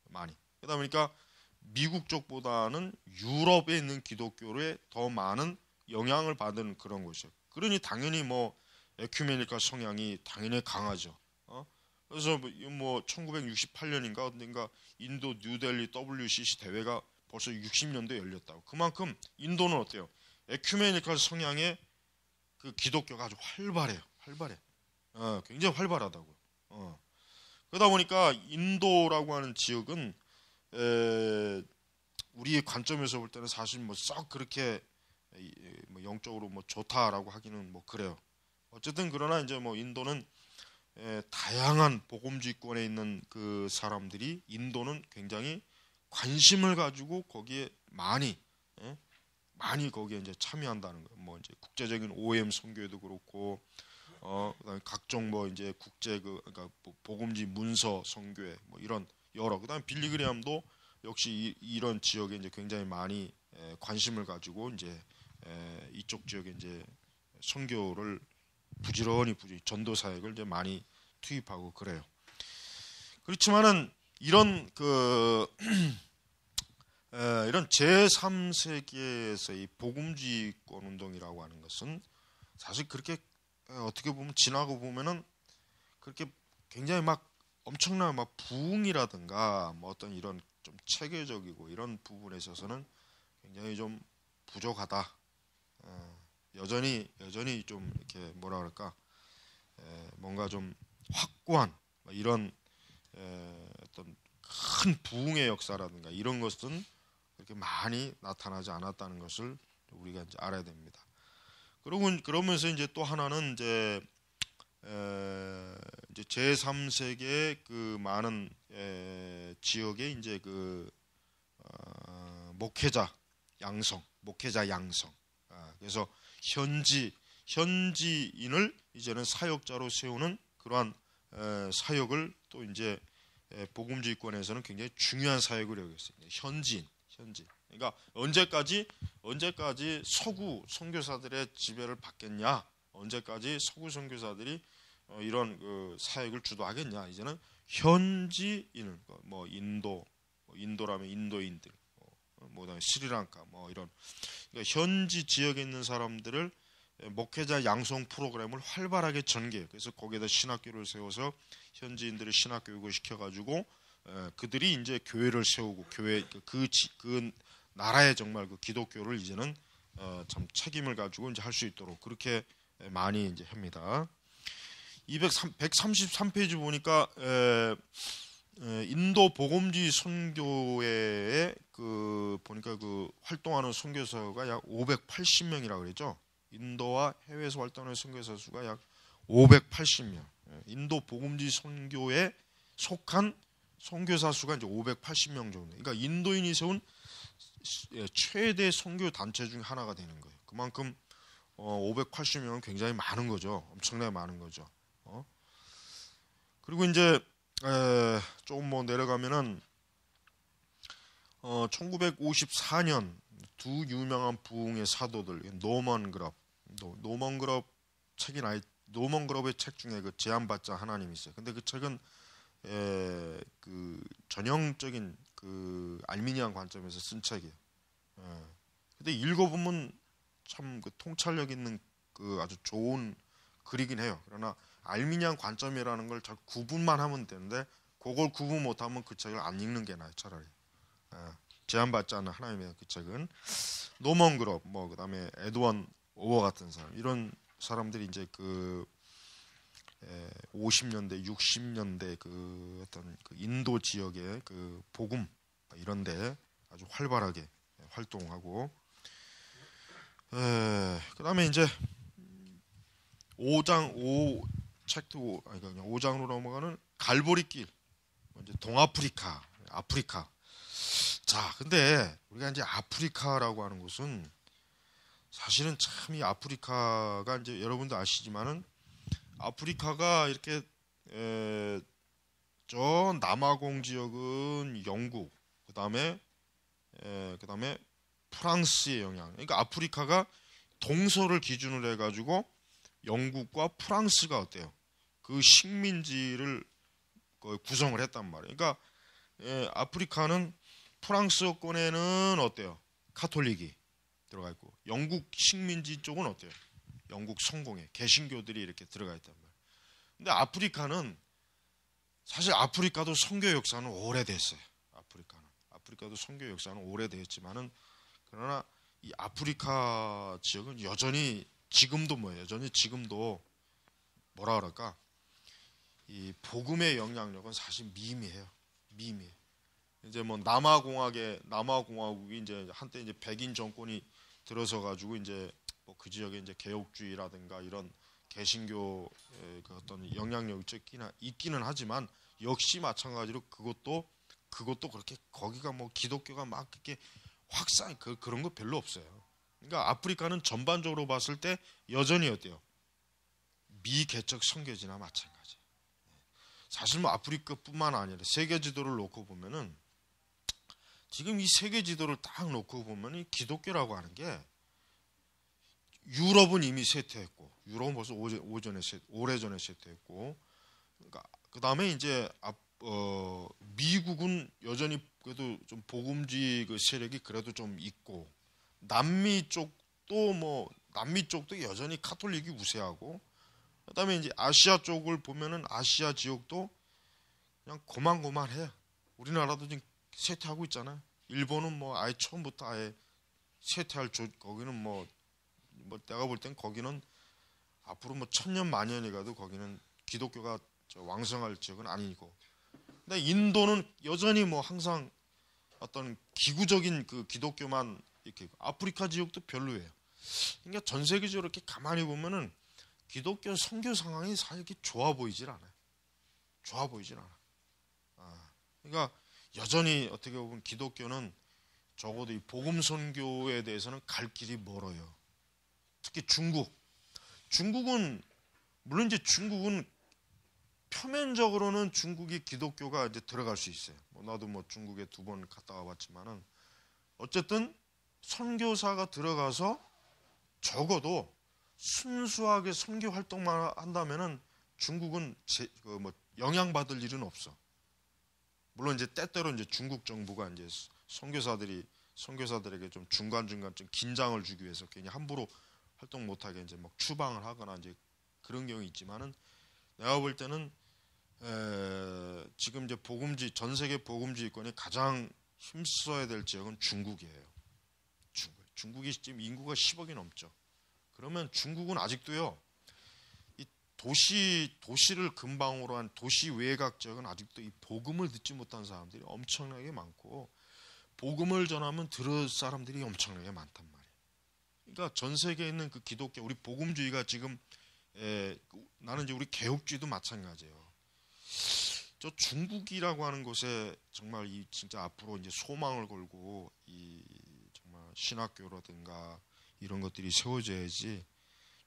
많이. 그러다 보니까 미국 쪽보다는 유럽에 있는 기독교에 더 많은 영향을 받은 그런 곳이에요 그러니 당연히 뭐 에큐메니카 성향이 당연히 강하죠. 어? 그래서 뭐 1968년인가 뭐 어딘가 인도 뉴델리 WCC 대회가 벌써 60년대 열렸다고. 그만큼 인도는 어때요? 에큐메니카 성향의 그 기독교가 아주 활발해요. 활발해. 어, 굉장히 활발하다고요. 어. 그러다 보니까 인도라고 하는 지역은 에, 우리의 관점에서 볼 때는 사실 뭐 썩 그렇게 뭐 영적으로 뭐 좋다라고 하기는 뭐 그래요. 어쨌든 그러나 이제 뭐 인도는 에, 다양한 복음주의권에 있는 그 사람들이 인도는 굉장히 관심을 가지고 거기에 많이 에? 많이 거기에 이제 참여한다는 거예요. 뭐 이제 국제적인 OM 선교에도 그렇고 어 그다음에 각종 뭐 이제 국제 그 그러니까 복음지 뭐 문서 선교회 뭐 이런 여러 그다음에 빌리그리암도 역시 이, 런 지역에 이제 굉장히 많이 에, 관심을 가지고 이제 에, 이쪽 지역에 이제 선교를 부지런히 부지 전도 사역을 이제 많이 투입하고 그래요. 그렇지만은 이런 그 에, 이런 제3세계에서의 복음주의권 운동이라고 하는 것은 사실 그렇게 어떻게 보면 지나고 보면은 그렇게 굉장히 막 엄청난 막 부흥이라든가 뭐 어떤 이런 좀 체계적이고 이런 부분에 있어서는 굉장히 좀 부족하다 여전히 여전히 좀 이렇게 뭐라 그럴까 에, 뭔가 좀 확고한 이런 에, 어떤 큰 부흥의 역사라든가 이런 것은 이렇게 많이 나타나지 않았다는 것을 우리가 이제 알아야 됩니다. 그러고 그러면서 이제 또 하나는 이제 에, 이제 제3세계 그 많은 에, 지역의 이제 그 어, 목회자 양성, 목회자 양성. 아, 그래서 현지 현지인을 이제는 사역자로 세우는 그러한 사역을 또 이제 복음주의권에서는 굉장히 중요한 사역을 여겼어요. 현지인, 현지. 그러니까 언제까지 언제까지 서구 선교사들의 지배를 받겠냐? 언제까지 서구 선교사들이 어, 이런 그 사역을 주도하겠냐? 이제는 현지인을 뭐 인도 뭐 인도라면 인도인들 뭐다 음에 스리랑카 뭐 이런 그러니까 현지 지역에 있는 사람들을 목회자 양성 프로그램을 활발하게 전개 그래서 거기에다 신학교를 세워서 현지인들을 신학교육을 시켜가지고 그들이 이제 교회를 세우고 교회 그, 그 지, 그나라에 정말 그 기독교를 이제는 어, 참 책임을 가지고 이제 할 수 있도록 그렇게 많이 이제 합니다. 203, 133페이지 보니까 에, 에, 인도 보검지 선교회의 그 보니까 그 활동하는 선교사가 약 580명이라고 그랬죠. 인도와 해외에서 활동하는 선교사 수가 약 580명. 예, 인도 복음지 선교에 속한 선교사 수가 이제 580명 정도. 그러니까 인도인이 세운 예, 최대 선교 단체 중 하나가 되는 거예요. 그만큼 어, 580명은 굉장히 많은 거죠. 엄청나게 많은 거죠. 어? 그리고 이제 에, 조금 뭐 내려가면은 어, 1954년 두 유명한 부흥의 사도들 노먼 그럽 노먼 그럽 책이 나 노먼 그럽의 책 중에 그 제안받자 하나님이 있어요. 근데 그 책은 에, 그 전형적인 그 알미니안 관점에서 쓴 책이에요. 에. 예. 근데 읽어보면 참 그 통찰력 있는 그 아주 좋은 글이긴 해요. 그러나 알미니안 관점이라는 걸 잘 구분만 하면 되는데 그걸 구분 못하면 그 책을 안 읽는 게 나아요 차라리. 예, 제안받지 않은 하나님의 그 책은 노먼 그룹 뭐 그다음에 에드원 오버 같은 사람 이런 사람들이 이제 그 50년대 예, 60년대 그 어떤 그 인도 지역의 그 복음 뭐 이런데 아주 활발하게 활동하고 에, 예, 그다음에 이제 5장 5 책도 아니 그냥 5장으로 넘어가는 갈보리길 뭐 이제 동아프리카 아프리카 자, 근데 우리가 이제 아프리카라고 하는 곳은 사실은 참 이 아프리카가 이제 여러분도 아시지만은 아프리카가 이렇게 에, 저 남아공 지역은 영국, 그 다음에 그 다음에 프랑스의 영향. 그러니까 아프리카가 동서를 기준으로 해가지고 영국과 프랑스가 어때요? 그 식민지를 그 구성을 했단 말이에요. 그러니까 에, 아프리카는 프랑스권에는 어때요? 카톨릭이 들어가 있고 영국 식민지 쪽은 어때요? 영국 성공회 개신교들이 이렇게 들어가 있단 말이에요. 근데 아프리카는 사실 아프리카도 성교 역사는 오래됐어요. 아프리카는 아프리카도 성교 역사는 오래됐지만은 그러나 이 아프리카 지역은 여전히 지금도 뭐예요? 여전히 지금도 뭐라 그럴까? 이 복음의 영향력은 사실 미미해요. 미미해. 이제 뭐 남아 공학국에 남아 공화국이 이제 한때 이제 백인 정권이 들어서 가지고 이제 뭐 그 지역에 이제 개혁주의라든가 이런 개신교의 그 어떤 영향력이 있기는, 있기는 하지만 역시 마찬가지로 그것도 그것도 그렇게 거기가 뭐 기독교가 막 이렇게 확산 그, 그런 거 별로 없어요. 그러니까 아프리카는 전반적으로 봤을 때 여전히 어때요? 미개척 선교지나 마찬가지. 네. 사실 뭐 아프리카뿐만 아니라 세계 지도를 놓고 보면은 지금 이 세계 지도를 딱 놓고 보면 이 기독교라고 하는 게 유럽은 이미 쇠퇴했고 유럽은 벌써 오전에 쇠, 오래전에 쇠퇴했고 그러니까 그 다음에 이제 앞, 어, 미국은 여전히 그래도 좀 복음주의 그 세력이 그래도 좀 있고 남미 쪽도 뭐 남미 쪽도 여전히 카톨릭이 우세하고 그다음에 이제 아시아 쪽을 보면은 아시아 지역도 그냥 고만고만해. 우리나라도 지금 쇠퇴하고 있잖아. 일본은 뭐 아예 처음부터 아예 쇠퇴할 조, 거기는 뭐, 뭐 내가 볼 땐 거기는 앞으로 뭐 천년 만년이 가도 거기는 기독교가 왕성할 지역은 아니고. 근데 인도는 여전히 뭐 항상 어떤 기구적인 그 기독교만 이렇게 아프리카 지역도 별로예요. 그러니까 전 세계적으로 이렇게 가만히 보면은 기독교 선교 상황이 사실 이렇게 좋아 보이질 않아요. 좋아 보이질 않아. 아, 그러니까 여전히 어떻게 보면 기독교는 적어도 이 복음 선교에 대해서는 갈 길이 멀어요. 특히 중국. 중국은 물론 이제 중국은 표면적으로는 중국이 기독교가 이제 들어갈 수 있어요. 뭐 나도 뭐 중국에 두 번 갔다 와봤지만은 어쨌든 선교사가 들어가서 적어도 순수하게 선교 활동만 한다면은 중국은 제, 그뭐 영향받을 일은 없어. 물론 이제 때때로 이제 중국 정부가 이제 선교사들이 선교사들에게 좀 중간중간 좀 긴장을 주기 위해서 괜히 함부로 활동 못하게 이제 막 추방을 하거나 이제 그런 경우 있지만은 내가 볼 때는 에, 지금 이제 복음지 전 세계 복음지권이 가장 힘써야 될 지역은 중국이에요. 중국. 중국이 지금 인구가 10억이 넘죠. 그러면 중국은 아직도요. 도시 도시를 근방으로 한 도시 외곽 지역은 아직도 이 복음을 듣지 못한 사람들이 엄청나게 많고 복음을 전하면 들을 사람들이 엄청나게 많단 말이에요. 그러니까 전 세계에 있는 그 기독교 우리 복음주의가 지금 에, 그 나는 이제 우리 개혁주의도 마찬가지예요. 저 중국이라고 하는 곳에 정말 이 진짜 앞으로 이제 소망을 걸고 이 정말 신학교라든가 이런 것들이 세워져야지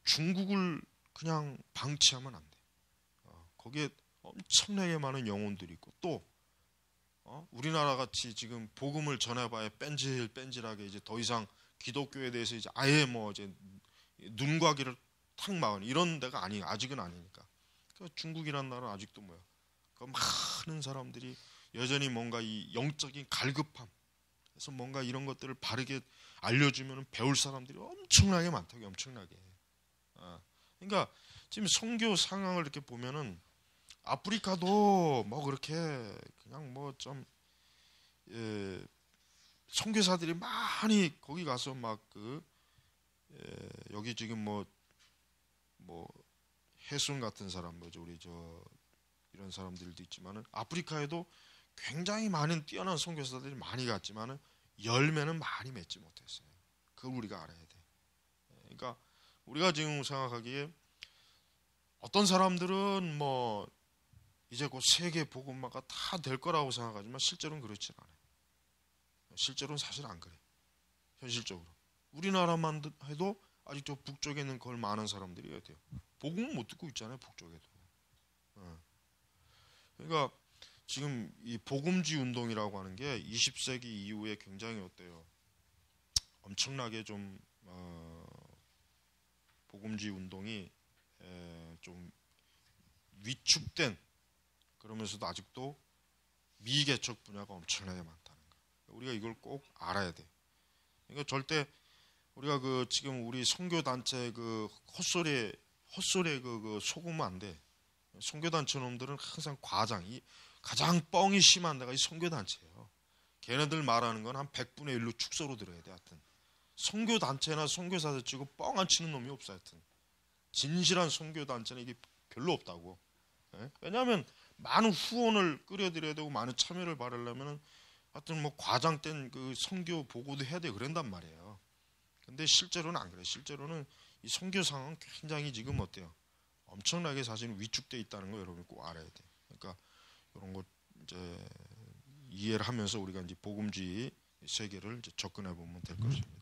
중국을 그냥 방치하면 안 돼. 어, 거기에 엄청나게 많은 영혼들이 있고 또 어? 우리나라 같이 지금 복음을 전해봐야 뺀질 뺀질하게 이제 더 이상 기독교에 대해서 이제 아예 뭐 이제 눈과 귀를 탁 막은 이런 데가 아니 아직은 아니니까 그러니까 중국이란 나라 는 아직도 뭐야 그 많은 사람들이 여전히 뭔가 이 영적인 갈급함 그래서 뭔가 이런 것들을 바르게 알려주면 배울 사람들이 엄청나게 많다고 엄청나게 그러니까 지금 선교 상황을 이렇게 보면은 아프리카도 뭐 그렇게 그냥 뭐 좀 예, 선교사들이 많이 거기 가서 막그 예, 여기 지금 뭐뭐 뭐 해순 같은 사람 뭐죠 우리 저 이런 사람들도 있지만은 아프리카에도 굉장히 많은 뛰어난 선교사들이 많이 갔지만은 열매는 많이 맺지 못했어요. 그걸 우리가 알아야 돼. 예, 그러니까 우리가 지금 생각하기에 어떤 사람들은 뭐 이제 곧 세계 복음화가 다 될 거라고 생각하지만 실제로는 그렇지 않아요. 실제로는 사실 안 그래. 현실적으로 우리나라만 해도 아직도 북쪽에 있는 걸 많은 사람들이 돼요. 복음은 못 듣고 있잖아요. 북쪽에도. 어. 그러니까 지금 이복음지 운동이라고 하는 게 20세기 이후에 굉장히 어때요? 엄청나게 좀 어, 복음주의 운동이 좀 위축된 그러면서도 아직도 미개척 분야가 엄청나게 많다는 거. 우리가 이걸 꼭 알아야 돼. 그러니까 절대 우리가 그 지금 우리 선교 단체 그 헛소리 헛소리에 그, 그소금면안 돼. 선교 단체 놈들은 항상 과장 이 가장 뻥이 심한 데가 이 선교 단체예요. 걔네들 말하는 건 한 100분의 1로 축소로 들어야 돼 하여튼. 선교 단체나 선교사들 치고 뻥 안 치는 놈이 없어 하여튼 진실한 선교 단체는 이게 별로 없다고. 예? 왜냐하면 많은 후원을 끌어들여야 되고 많은 참여를 바라려면은 하여튼 뭐 과장된 그 선교 보고도 해야 돼 그런단 말이에요. 근데 실제로는 안 그래. 실제로는 이 선교 상황 굉장히 지금 어때요? 엄청나게 사실 위축돼 있다는 거 여러분 꼭 알아야 돼. 그러니까 이런 거 이제 이해를 하면서 우리가 이제 복음주의 세계를 이제 접근해 보면 될 것입니다.